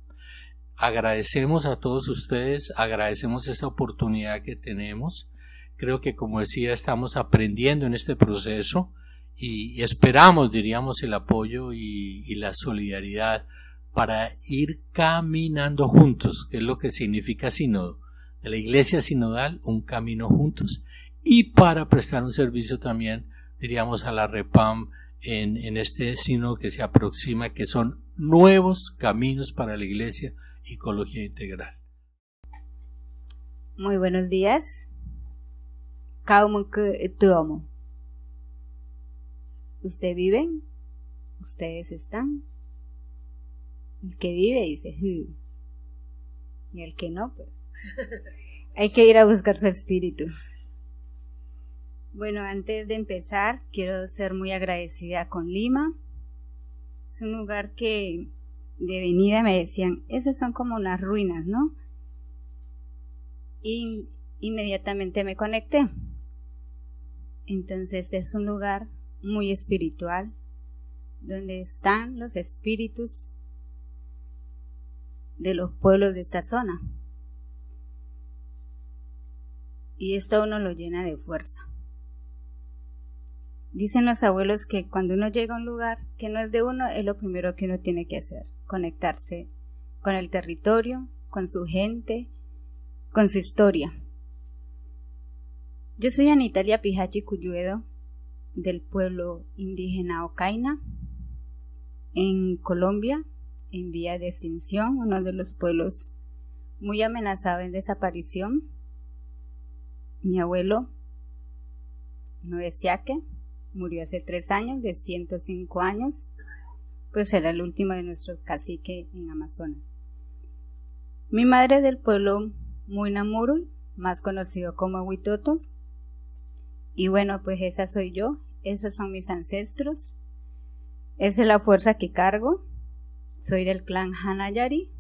Agradecemos a todos ustedes, agradecemos esta oportunidad que tenemos. Creo que como decía, estamos aprendiendo en este proceso y esperamos, diríamos, el apoyo y la solidaridad para ir caminando juntos, que es lo que significa sínodo. De la iglesia sinodal, un camino juntos, y para prestar un servicio también, diríamos, a la REPAM en, este sínodo que se aproxima, que son nuevos caminos para la iglesia, ecología integral. Muy buenos días. que vive, ¿Ustedes viven? ¿Ustedes están? El que vive dice, hmm". y el que no, pues hay que ir a buscar su espíritu. Bueno, antes de empezar, quiero ser muy agradecida con Lima. Es un lugar que de venida me decían, esas son como unas ruinas, ¿no? Y inmediatamente me conecté. Entonces es un lugar muy espiritual, donde están los espíritus de los pueblos de esta zona. Y esto uno lo llena de fuerza. Dicen los abuelos que cuando uno llega a un lugar que no es de uno, es lo primero que uno tiene que hacer, conectarse con el territorio, con su gente, con su historia. Yo soy Anitalia Pijachi Cuyuedo, del pueblo indígena Ocaina, en Colombia, en vía de extinción, uno de los pueblos muy amenazado en desaparición. Mi abuelo, Noesiaque, murió hace tres años, de 105 años, pues era el último de nuestro cacique en Amazonas. Mi madre del pueblo Muinamuru, más conocido como Huitotos. Y bueno, pues esa soy yo, esos son mis ancestros, esa es la fuerza que cargo soy del clan Hanayari,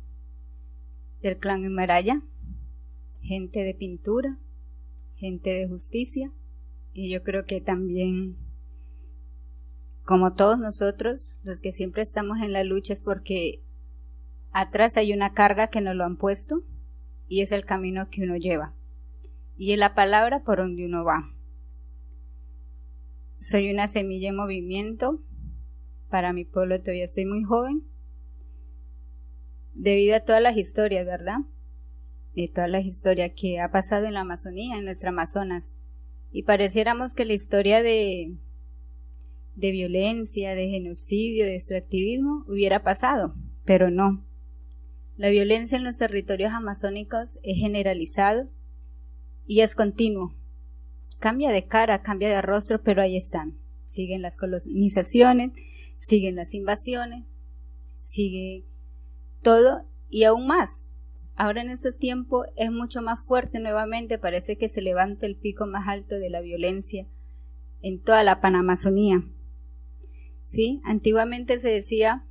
del clan Himaraya, gente de pintura, gente de justicia, y yo creo que también, como todos nosotros, los que siempre estamos en la lucha es porque atrás hay una carga que nos lo han puesto y es el camino que uno lleva, y es la palabra por donde uno va. Soy una semilla en movimiento, para mi pueblo todavía estoy muy joven, debido a todas las historias, ¿verdad? De todas las historias que ha pasado en la Amazonía, en nuestra Amazonas. Y pareciéramos que la historia de, de violencia, de genocidio, de extractivismo hubiera pasado, pero no. La violencia en los territorios amazónicos es generalizado y es continuo. Cambia de cara, cambia de rostro, pero ahí están. Siguen las colonizaciones, siguen las invasiones, sigue todo y aún más. Ahora en estos tiempos es mucho más fuerte nuevamente, parece que se levanta el pico más alto de la violencia en toda la Panamazonía. ¿Sí? Antiguamente se decía,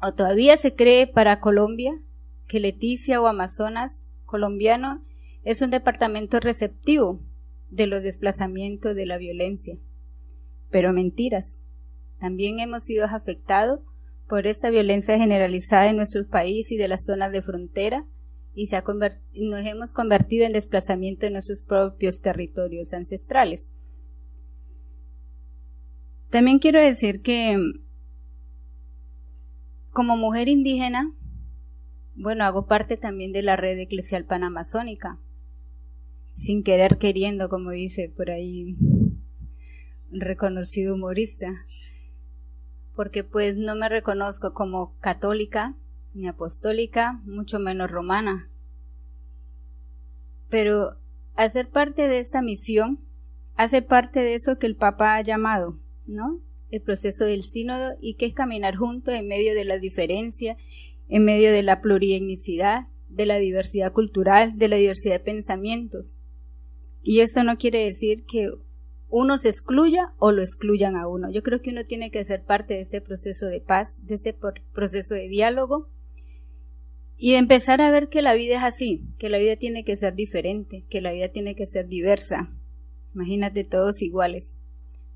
o todavía se cree para Colombia, que Leticia o Amazonas colombiano es un departamento receptivo de los desplazamientos de la violencia. Pero mentiras, también hemos sido afectados por esta violencia generalizada en nuestro país y de las zonas de frontera y nos hemos convertido en desplazamiento en nuestros propios territorios ancestrales. También quiero decir que como mujer indígena, bueno, hago parte también de la red eclesial panamazónica, sin querer queriendo, como dice por ahí un reconocido humorista porque pues no me reconozco como católica, ni apostólica, mucho menos romana. Pero hacer parte de esta misión hace parte de eso que el Papa ha llamado, ¿no? El proceso del sínodo y que es caminar juntos en medio de la diferencia, en medio de la plurietnicidad, de la diversidad cultural, de la diversidad de pensamientos. Y eso no quiere decir que uno se excluya o lo excluyan a uno. Yo creo que uno tiene que ser parte de este proceso de paz, de este proceso de diálogo y de empezar a ver que la vida es así, que la vida tiene que ser diferente, que la vida tiene que ser diversa. Imagínate todos iguales,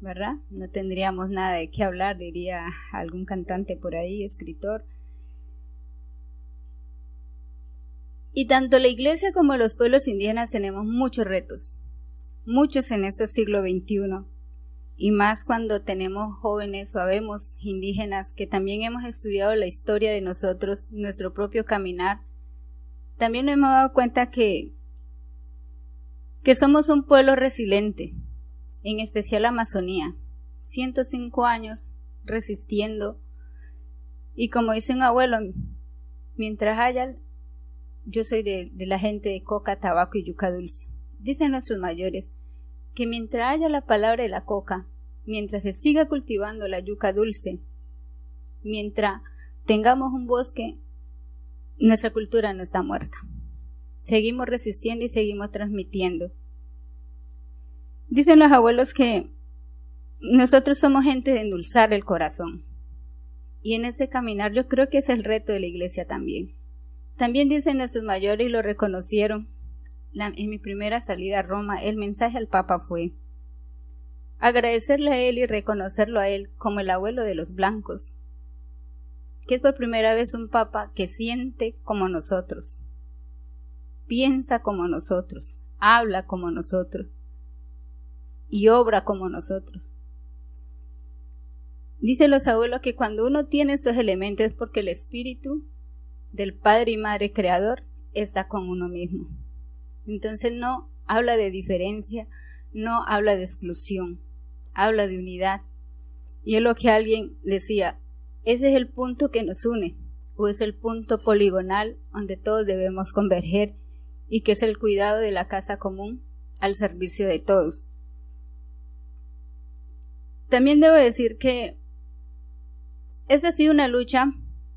¿verdad? No tendríamos nada de qué hablar, diría algún cantante por ahí, escritor. Y tanto la iglesia como los pueblos indígenas tenemos muchos retos, muchos en este siglo XXI, y más cuando tenemos jóvenes o habemos indígenas que también hemos estudiado la historia de nosotros, nuestro propio caminar, también hemos dado cuenta que, que somos un pueblo resiliente, en especial Amazonía, 105 años resistiendo, y como dice un abuelo, mientras haya, yo soy de, de la gente de coca, tabaco y yuca dulce dicen nuestros mayores, que mientras haya la palabra de la coca, mientras se siga cultivando la yuca dulce, mientras tengamos un bosque, nuestra cultura no está muerta. Seguimos resistiendo y seguimos transmitiendo. Dicen los abuelos que nosotros somos gente de endulzar el corazón. Y en ese caminar yo creo que es el reto de la iglesia también. También dicen nuestros mayores y lo reconocieron, en mi primera salida a Roma, el mensaje al Papa fue agradecerle a él y reconocerlo a él como el abuelo de los blancos, que es por primera vez un Papa que siente como nosotros, piensa como nosotros, habla como nosotros y obra como nosotros. Dice los abuelos que cuando uno tiene esos elementos es porque el espíritu del Padre y Madre Creador está con uno mismo. Entonces no habla de diferencia, no habla de exclusión, habla de unidad. Y es lo que alguien decía, ese es el punto que nos une, o es el punto poligonal donde todos debemos converger y que es el cuidado de la casa común al servicio de todos. También debo decir que esa ha sido una lucha,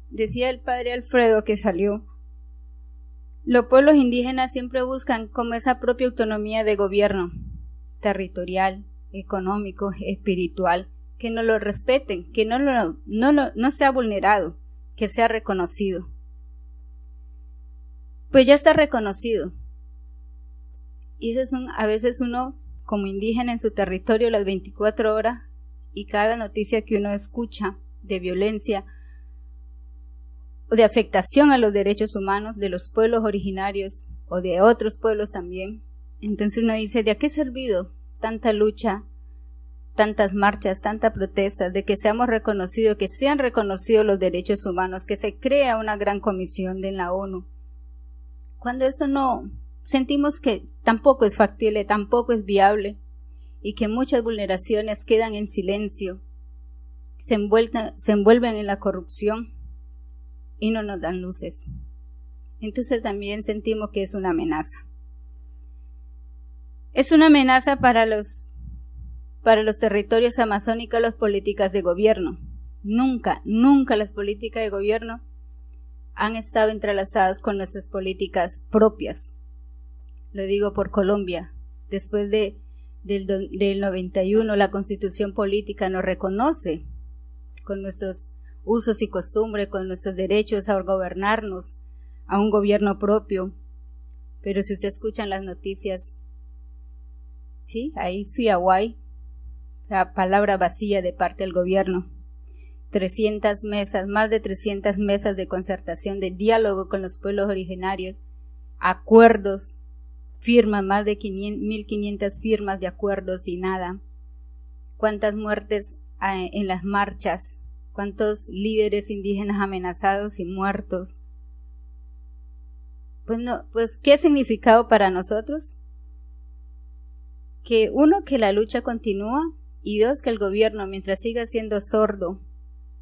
decía el padre Alfredo que salió, los pueblos indígenas siempre buscan como esa propia autonomía de gobierno, territorial, económico, espiritual, que no lo respeten, que no, lo, no, lo, no sea vulnerado, que sea reconocido. Pues ya está reconocido. Y es a veces uno, como indígena en su territorio, las 24 horas y cada noticia que uno escucha de violencia o de afectación a los derechos humanos de los pueblos originarios o de otros pueblos también, entonces uno dice, ¿de a qué ha servido tanta lucha, tantas marchas, tanta protesta, de que seamos reconocidos, que sean reconocidos los derechos humanos, que se crea una gran comisión de la ONU? Cuando eso no, sentimos que tampoco es factible, tampoco es viable, y que muchas vulneraciones quedan en silencio, se envuelven en la corrupción y no nos dan luces. Entonces también sentimos que es una amenaza. Es una amenaza para los, para los territorios amazónicos las políticas de gobierno. Nunca, nunca las políticas de gobierno han estado entrelazadas con nuestras políticas propias. Lo digo por Colombia. Después de, del, del 91, la constitución política nos reconoce con nuestros usos y costumbres, con nuestros derechos a gobernarnos, a un gobierno propio. Pero si usted escuchan las noticias, sí, ahí Fiawai, la palabra vacía de parte del gobierno. 300 mesas, más de 300 mesas de concertación, de diálogo con los pueblos originarios, acuerdos, firmas, más de 1500 firmas de acuerdos y nada. ¿Cuántas muertes en las marchas? cuántos líderes indígenas amenazados y muertos. Pues, pues ¿qué significado para nosotros? Que uno, que la lucha continúa y dos, que el gobierno, mientras siga siendo sordo,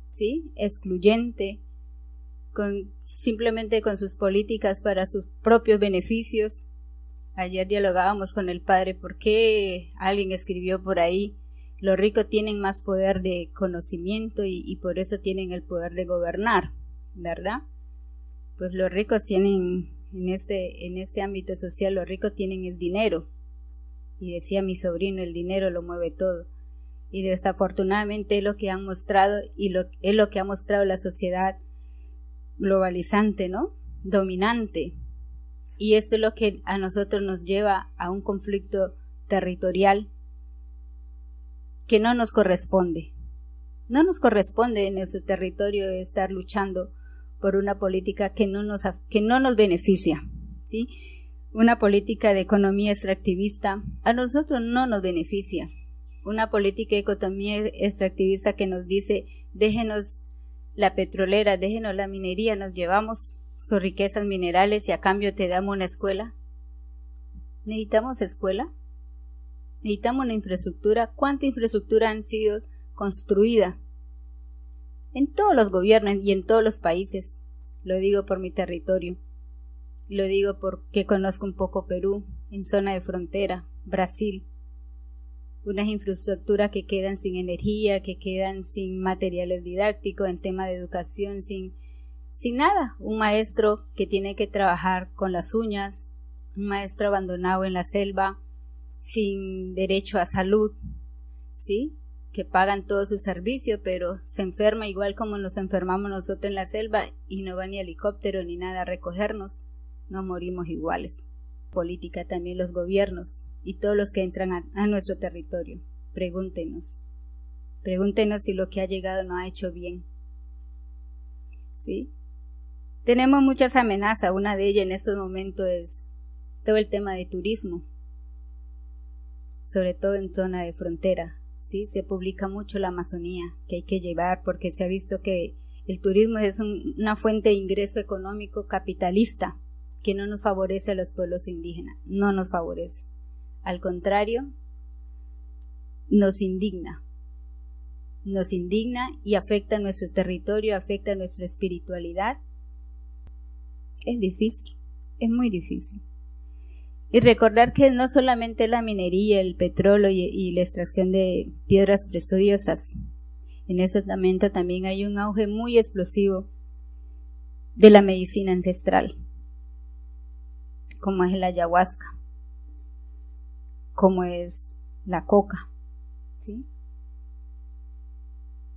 ¿sí? excluyente, simplemente con sus políticas para sus propios beneficios. Ayer dialogábamos con el padre, ¿por qué alguien escribió por ahí los ricos tienen más poder de conocimiento y, por eso tienen el poder de gobernar, ¿verdad? Pues los ricos tienen, en este, en este ámbito social, los ricos tienen el dinero. Y decía mi sobrino, el dinero lo mueve todo. Y desafortunadamente es lo que han mostrado y es lo que ha mostrado la sociedad globalizante, ¿no? Dominante. Y eso es lo que a nosotros nos lleva a un conflicto territorial que no nos corresponde. No nos corresponde en nuestro territorio estar luchando por una política que no nos, que no nos beneficia. Una política de economía extractivista a nosotros no nos beneficia. Una política de economía extractivista que nos dice déjenos la petrolera, déjenos la minería, nos llevamos sus riquezas minerales y a cambio te damos una escuela. ¿Necesitamos escuela? necesitamos una infraestructura, cuánta infraestructura han sido construida en todos los gobiernos y en todos los países. Lo digo por mi territorio. Lo digo porque conozco un poco Perú, en zona de frontera, Brasil. Unas infraestructuras que quedan sin energía, que quedan sin materiales didácticos, en tema de educación, sin, sin nada. Un maestro que tiene que trabajar con las uñas, un maestro abandonado en la selva, sin derecho a salud, ¿sí? Que pagan todo su servicio, pero se enferma igual como nos enfermamos nosotros en la selva y no va ni helicóptero ni nada a recogernos, nos morimos iguales. Política también los gobiernos y todos los que entran a, a nuestro territorio. Pregúntenos. Pregúntenos si lo que ha llegado no ha hecho bien. ¿Sí? Tenemos muchas amenazas. Una de ellas en estos momentos es todo el tema de turismo sobre todo en zona de frontera. ¿sí? Se publica mucho la Amazonía, que hay que llevar porque se ha visto que el turismo es una fuente de ingreso económico capitalista que no nos favorece a los pueblos indígenas, no nos favorece. Al contrario, nos indigna. Nos indigna y afecta nuestro territorio, afecta nuestra espiritualidad. Es difícil, es muy difícil. Y recordar que no solamente la minería, el petróleo y, la extracción de piedras preciosas, en ese momento también hay un auge muy explosivo de la medicina ancestral, como es la ayahuasca, como es la coca,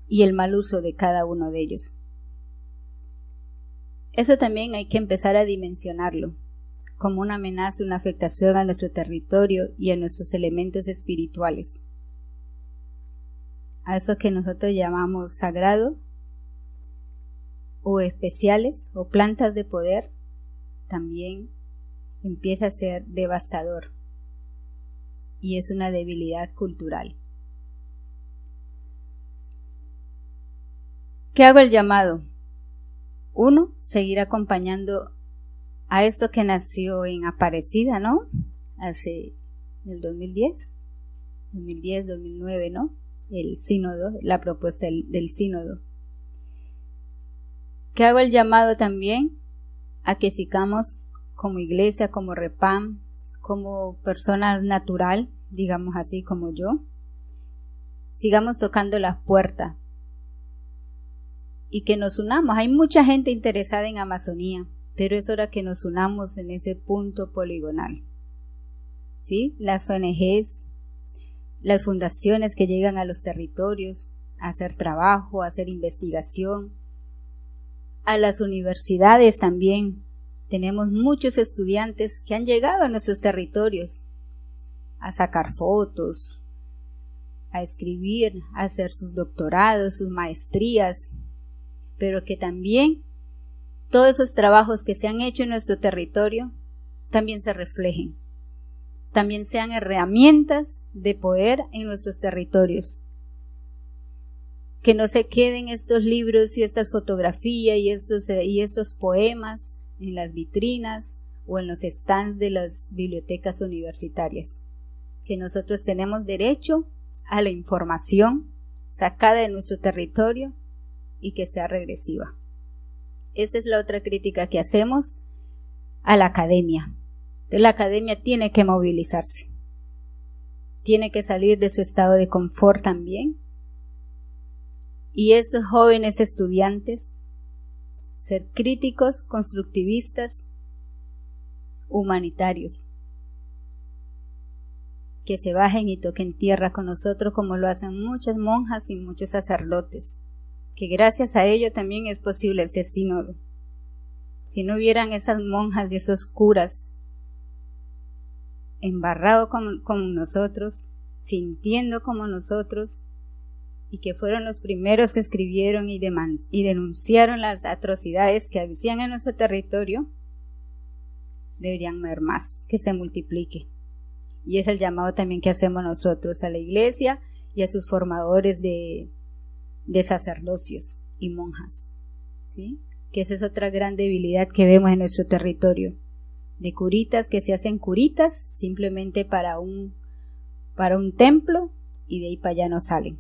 y el mal uso de cada uno de ellos. Eso también hay que empezar a dimensionarlo, como una amenaza, una afectación a nuestro territorio y a nuestros elementos espirituales. A eso que nosotros llamamos sagrado o especiales o plantas de poder, también empieza a ser devastador y es una debilidad cultural. ¿Qué hago el llamado? Uno, Seguir acompañando a esto que nació en Aparecida, ¿no? Hace el 2010, 2010, 2009, ¿no? El sínodo, la propuesta del, sínodo. Que hago el llamado también a que sigamos como iglesia, como repam, como persona natural, digamos así como yo, sigamos tocando las puertas y que nos unamos. Hay mucha gente interesada en Amazonía pero es hora que nos unamos en ese punto poligonal. ¿Sí? Las ONGs, las fundaciones que llegan a los territorios a hacer trabajo, a hacer investigación, a las universidades también. Tenemos muchos estudiantes que han llegado a nuestros territorios a sacar fotos, a escribir, a hacer sus doctorados, sus maestrías, pero que también todos esos trabajos que se han hecho en nuestro territorio también se reflejen, también sean herramientas de poder en nuestros territorios. Que no se queden estos libros y estas fotografías y estos, eh, y estos poemas en las vitrinas o en los stands de las bibliotecas universitarias. Que nosotros tenemos derecho a la información sacada de nuestro territorio y que sea regresiva. Esta es la otra crítica que hacemos a la academia. La academia tiene que movilizarse. Tiene que salir de su estado de confort también. Y estos jóvenes estudiantes, ser críticos, constructivistas, humanitarios. Que se bajen y toquen tierra con nosotros como lo hacen muchas monjas y muchos sacerdotes que gracias a ello también es posible este sínodo. Si no hubieran esas monjas y esos curas embarrado como, nosotros, sintiendo como nosotros, y que fueron los primeros que escribieron y, denunciaron las atrocidades que habían en nuestro territorio, deberían haber más, que se multiplique. Y es el llamado también que hacemos nosotros a la Iglesia y a sus formadores de, de sacerdocios y monjas, que esa es otra gran debilidad que vemos en nuestro territorio, de curitas que se hacen curitas simplemente para un, para un templo y de ahí para allá no salen.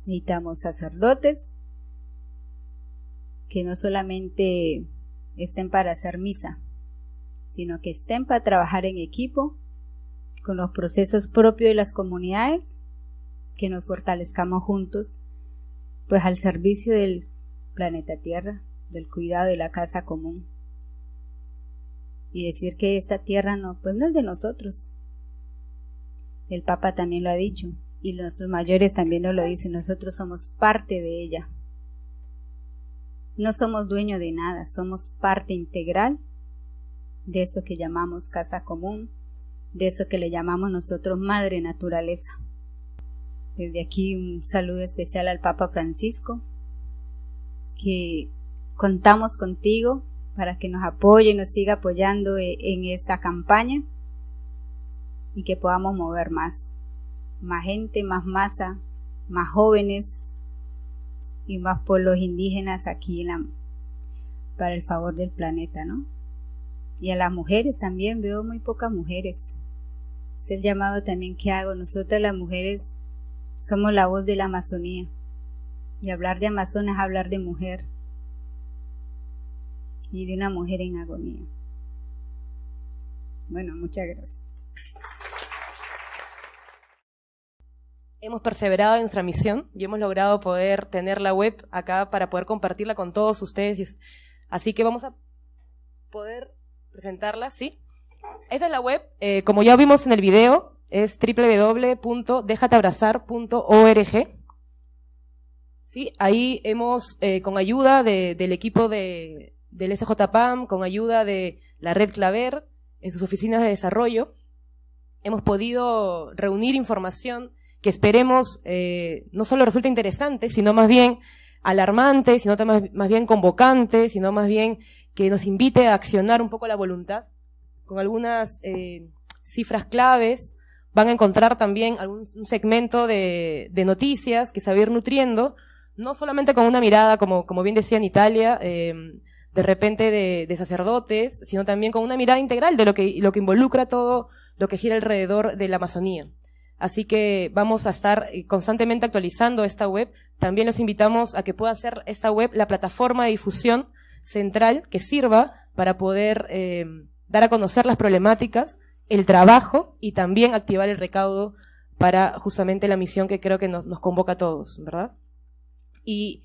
Necesitamos sacerdotes que no solamente estén para hacer misa, sino que estén para trabajar en equipo con los procesos propios de las comunidades, que nos fortalezcamos juntos pues al servicio del planeta Tierra, del cuidado de la casa común. Y decir que esta tierra no, pues no es de nosotros. El Papa también lo ha dicho, y nuestros mayores también nos lo dicen, nosotros somos parte de ella. No somos dueños de nada, somos parte integral de eso que llamamos casa común, de eso que le llamamos nosotros madre naturaleza. Desde aquí un saludo especial al Papa Francisco, que contamos contigo para que nos apoye nos siga apoyando e, en esta campaña y que podamos mover más, más gente, más masa, más jóvenes y más pueblos indígenas aquí la, para el favor del planeta, ¿no? Y a las mujeres también, veo muy pocas mujeres. Es el llamado también que hago. Nosotras las mujeres somos la voz de la Amazonía. Y hablar de Amazonas es hablar de mujer. Y de una mujer en agonía. Bueno, muchas gracias. Hemos perseverado en nuestra misión y hemos logrado poder tener la web acá para poder compartirla con todos ustedes. Así que vamos a poder presentarla, ¿sí? Esa es la web, eh, como ya vimos en el video, es www.dejateabrazar.org ¿Sí? Ahí hemos, eh, con ayuda del equipo de, del SJPAM, con ayuda de la red Claver, en sus oficinas de desarrollo, hemos podido reunir información que esperemos eh, no solo resulte interesante, sino más bien alarmante, sino más, bien convocante, sino más bien que nos invite a accionar un poco la voluntad, con algunas eh, cifras claves, Van a encontrar también algún segmento de, noticias que se va a ir nutriendo, no solamente con una mirada, como, como bien decía en Italia, em, de repente de, sacerdotes, sino también con una mirada integral de lo que, lo que involucra todo lo que gira alrededor de la Amazonía. Así que vamos a estar eh, constantemente actualizando esta web. También los invitamos a que pueda ser esta web la plataforma de difusión central que sirva para poder em, dar a conocer las problemáticas el trabajo y también activar el recaudo para justamente la misión que creo que nos, convoca a todos, ¿verdad? Y,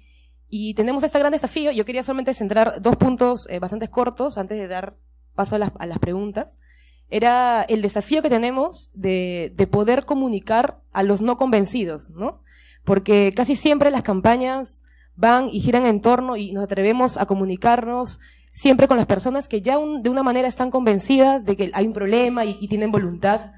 tenemos este gran desafío. Yo quería solamente centrar dos puntos eh, bastante cortos antes de dar paso a las, preguntas. Era el desafío que tenemos de, de, poder comunicar a los no convencidos, ¿no? Porque casi siempre las campañas van y giran en torno y nos atrevemos a comunicarnos siempre con las personas que ya de una manera están convencidas de que hay un problema y, tienen voluntad,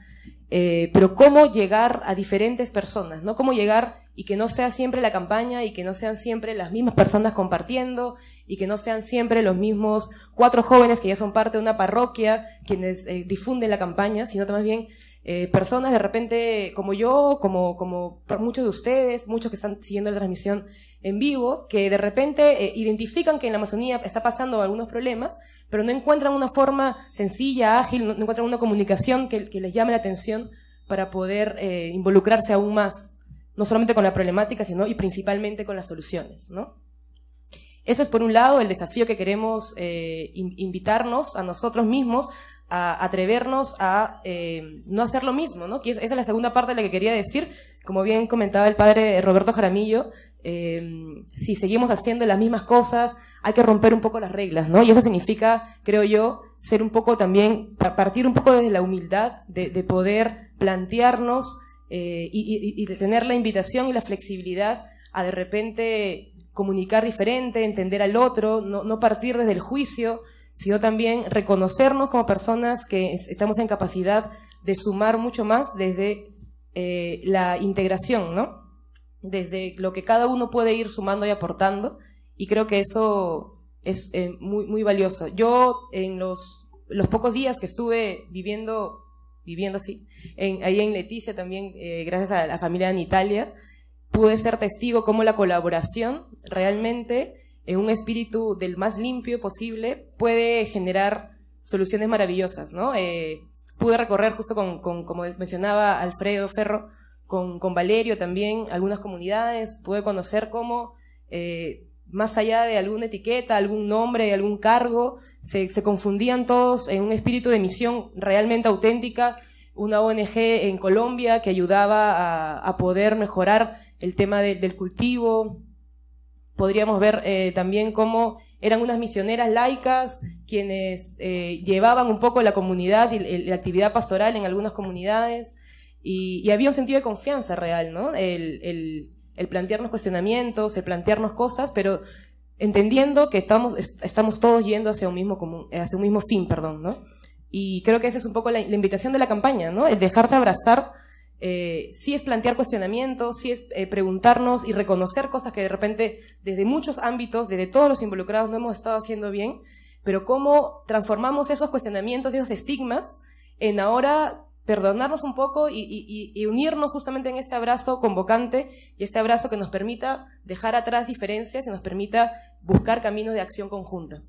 eh, pero cómo llegar a diferentes personas, ¿no? Cómo llegar y que no sea siempre la campaña y que no sean siempre las mismas personas compartiendo y que no sean siempre los mismos cuatro jóvenes que ya son parte de una parroquia quienes eh, difunden la campaña, sino más bien eh, personas de repente como yo, como, como muchos de ustedes, muchos que están siguiendo la transmisión en vivo, que de repente eh, identifican que en la Amazonía está pasando algunos problemas, pero no encuentran una forma sencilla, ágil, no, encuentran una comunicación que, les llame la atención para poder eh, involucrarse aún más, no solamente con la problemática, sino y principalmente con las soluciones, ¿no? Eso es por un lado el desafío que queremos invitarnos a nosotros mismos a atrevernos a eh, no hacer lo mismo, ¿no? esa es la segunda parte de la que quería decir. Como bien comentaba el padre Roberto Jaramillo, eh, si seguimos haciendo las mismas cosas, hay que romper un poco las reglas, ¿no? Y eso significa, creo yo, ser un poco también, partir un poco desde la humildad, de, poder plantearnos eh, y, de tener la invitación y la flexibilidad a de repente comunicar diferente, entender al otro, no, no partir desde el juicio, sino también reconocernos como personas que estamos en capacidad de sumar mucho más desde eh, la integración, ¿no? Desde lo que cada uno puede ir sumando y aportando, y creo que eso es eh, muy, muy valioso. Yo, en los, los pocos días que estuve viviendo, viviendo así, en, ahí en Leticia también, eh, gracias a la familia en Italia, pude ser testigo cómo la colaboración realmente en un espíritu del más limpio posible, puede generar soluciones maravillosas, ¿no? Eh, pude recorrer justo con, como mencionaba Alfredo Ferro, con, con, Valerio también, algunas comunidades, pude conocer cómo, eh, más allá de alguna etiqueta, algún nombre, algún cargo, se, confundían todos en un espíritu de misión realmente auténtica, una ONG en Colombia que ayudaba a, poder mejorar el tema del cultivo, podríamos ver eh, también cómo eran unas misioneras laicas quienes eh, llevaban un poco la comunidad y la, actividad pastoral en algunas comunidades y, había un sentido de confianza real, ¿no? El, plantearnos cuestionamientos, el plantearnos cosas, pero entendiendo que estamos, estamos todos yendo hacia un mismo, hacia un mismo fin, perdón, ¿no? Y creo que esa es un poco la, la invitación de la campaña, ¿no? El dejarte abrazar eh, sí es plantear cuestionamientos, sí es eh, preguntarnos y reconocer cosas que de repente desde muchos ámbitos, desde todos los involucrados no hemos estado haciendo bien, pero cómo transformamos esos cuestionamientos, esos estigmas, en ahora perdonarnos un poco y, unirnos justamente en este abrazo convocante y este abrazo que nos permita dejar atrás diferencias y nos permita buscar caminos de acción conjunta,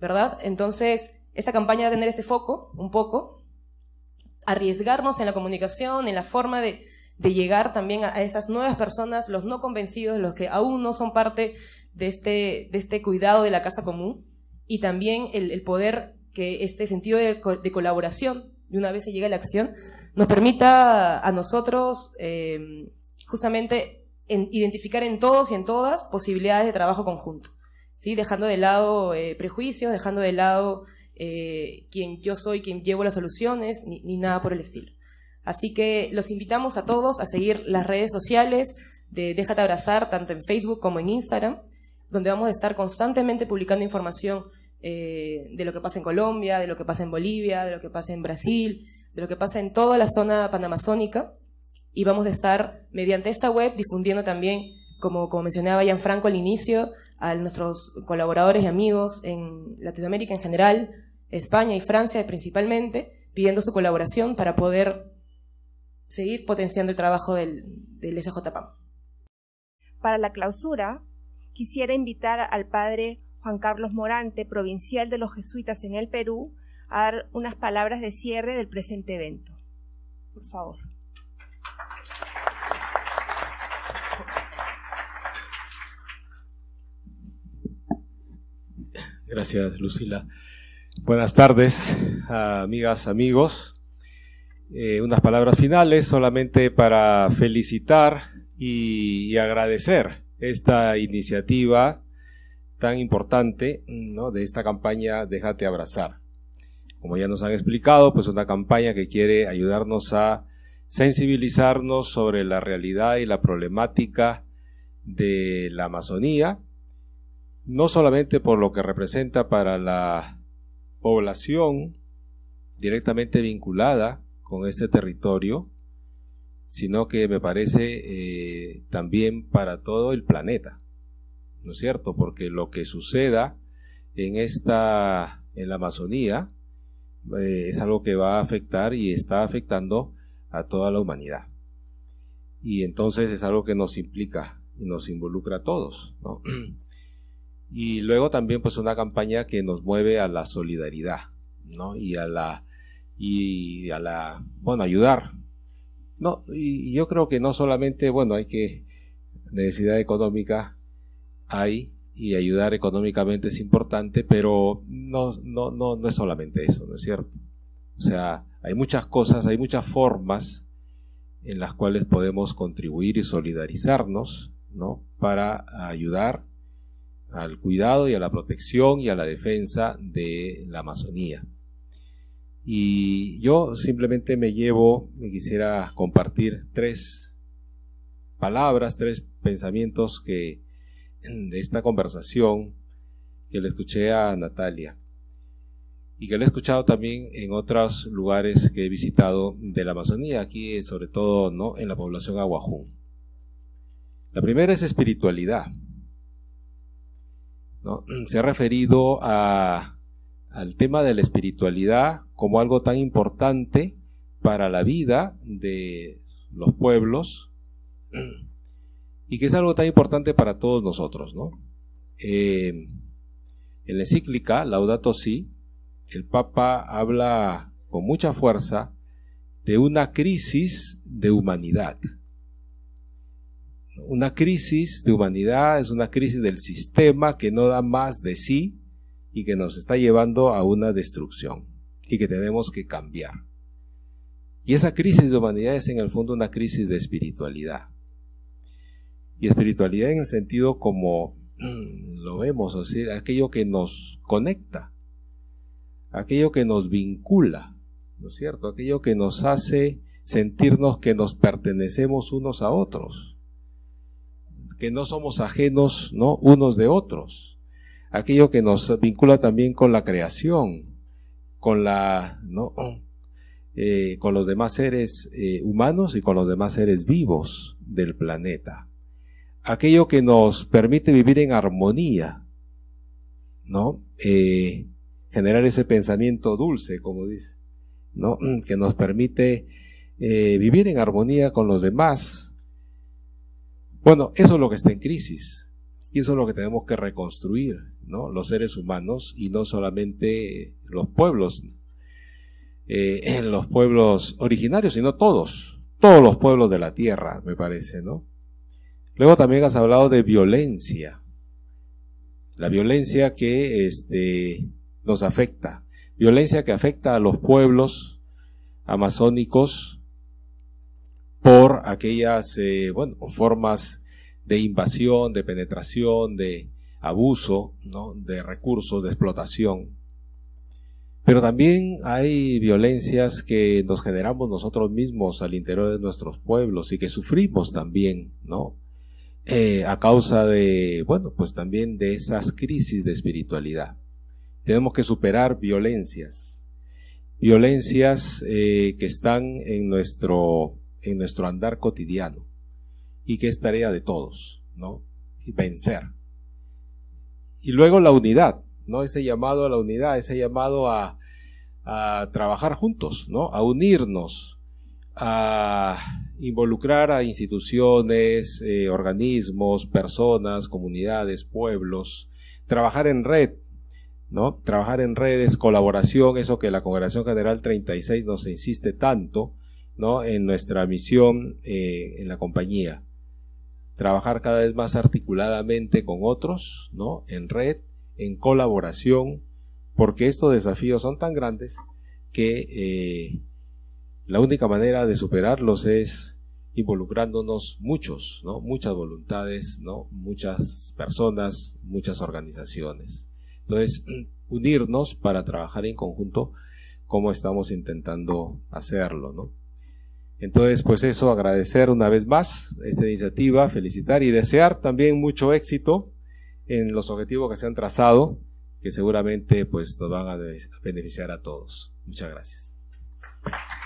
¿verdad? Entonces, esta campaña va a tener ese foco, un poco, arriesgarnos en la comunicación, en la forma de, llegar también a, esas nuevas personas, los no convencidos, los que aún no son parte de este, este cuidado de la casa común, y también el, poder que este sentido de, colaboración, de una vez se llega a la acción, nos permita a nosotros eh, justamente identificar en todos y en todas posibilidades de trabajo conjunto, ¿sí? dejando de lado eh, prejuicios, dejando de lado eh, quien yo soy, quien llevo las soluciones, ni, nada por el estilo. Así que los invitamos a todos a seguir las redes sociales de Déjate Abrazar, tanto en Facebook como en Instagram, donde vamos a estar constantemente publicando información eh, de lo que pasa en Colombia, de lo que pasa en Bolivia, de lo que pasa en Brasil, de lo que pasa en toda la zona panamazónica. Y vamos a estar, mediante esta web, difundiendo también, como, mencionaba mencionaba Franco al inicio, a nuestros colaboradores y amigos en Latinoamérica en general, España y Francia principalmente, pidiendo su colaboración para poder seguir potenciando el trabajo del, SJPAM. Para la clausura, quisiera invitar al padre Juan Carlos Morante, provincial de los jesuitas en el Perú, a dar unas palabras de cierre del presente evento. Por favor. Gracias, Lucila. Buenas tardes, amigas, amigos. Eh, unas palabras finales solamente para felicitar y, agradecer esta iniciativa tan importante de esta campaña Déjate abrazar. Como ya nos han explicado, pues una campaña que quiere ayudarnos a sensibilizarnos sobre la realidad y la problemática de la Amazonía, no solamente por lo que representa para la población directamente vinculada con este territorio, sino que me parece eh, también para todo el planeta, ¿no es cierto? Porque lo que suceda en esta, en la Amazonía, eh, es algo que va a afectar y está afectando a toda la humanidad. Y entonces es algo que nos implica y nos involucra a todos, ¿no? Y luego también pues una campaña que nos mueve a la solidaridad, ¿no? Y a la, y a la, bueno, ayudar. No, y yo creo que no solamente, bueno, hay que, necesidad económica hay y ayudar económicamente es importante, pero no, no, no, no es solamente eso, ¿no es cierto? O sea, hay muchas cosas, hay muchas formas en las cuales podemos contribuir y solidarizarnos, ¿no? Para ayudar al cuidado y a la protección y a la defensa de la Amazonía. Y yo simplemente me llevo, me quisiera compartir tres palabras, tres pensamientos que de esta conversación que le escuché a Natalia y que le he escuchado también en otros lugares que he visitado de la Amazonía, aquí eh, sobre todo ¿no? en la población Aguajún. La primera es espiritualidad se ha referido a, al tema de la espiritualidad como algo tan importante para la vida de los pueblos y que es algo tan importante para todos nosotros. Eh, en la encíclica Laudato Si, el Papa habla con mucha fuerza de una crisis de humanidad una crisis de humanidad, es una crisis del sistema que no da más de sí y que nos está llevando a una destrucción y que tenemos que cambiar. Y esa crisis de humanidad es en el fondo una crisis de espiritualidad. Y espiritualidad en el sentido como lo vemos, o aquello que nos conecta, aquello que nos vincula, ¿no es cierto? Aquello que nos hace sentirnos que nos pertenecemos unos a otros que no somos ajenos ¿no? unos de otros. Aquello que nos vincula también con la creación, con, la, ¿no? Eh, con los demás seres eh, humanos y con los demás seres vivos del planeta. Aquello que nos permite vivir en armonía, ¿no? Eh, generar ese pensamiento dulce, como dice, ¿no? Que nos permite vivir en armonía con los demás, bueno, eso es lo que está en crisis y eso es lo que tenemos que reconstruir, ¿no? Los seres humanos y no solamente los pueblos, eh, en los pueblos originarios, sino todos, todos los pueblos de la tierra, me parece, ¿no? Luego también has hablado de violencia, la violencia que este, nos afecta, violencia que afecta a los pueblos amazónicos, por aquellas eh, bueno, formas de invasión, de penetración, de abuso, ¿no? de recursos, de explotación. Pero también hay violencias que nos generamos nosotros mismos al interior de nuestros pueblos y que sufrimos también, ¿no? Eh, a causa de, bueno, pues también de esas crisis de espiritualidad. Tenemos que superar violencias, violencias eh, que están en nuestro en nuestro andar cotidiano y que es tarea de todos, ¿no? Y vencer. Y luego la unidad, ¿no? Ese llamado a la unidad, ese llamado a, trabajar juntos, ¿no? A unirnos, a involucrar a instituciones, eh, organismos, personas, comunidades, pueblos, trabajar en red, ¿no? Trabajar en redes, colaboración, eso que la Congregación General 36 nos insiste tanto, ¿no? en nuestra misión eh, en la compañía. Trabajar cada vez más articuladamente con otros, ¿no? en red, en colaboración, porque estos desafíos son tan grandes que eh, la única manera de superarlos es involucrándonos muchos, muchas voluntades, ¿no? muchas personas, muchas organizaciones. Entonces, unirnos para trabajar en conjunto como estamos intentando hacerlo. ¿no? Entonces, pues eso, agradecer una vez más esta iniciativa, felicitar y desear también mucho éxito en los objetivos que se han trazado, que seguramente pues nos van a beneficiar a todos. Muchas gracias.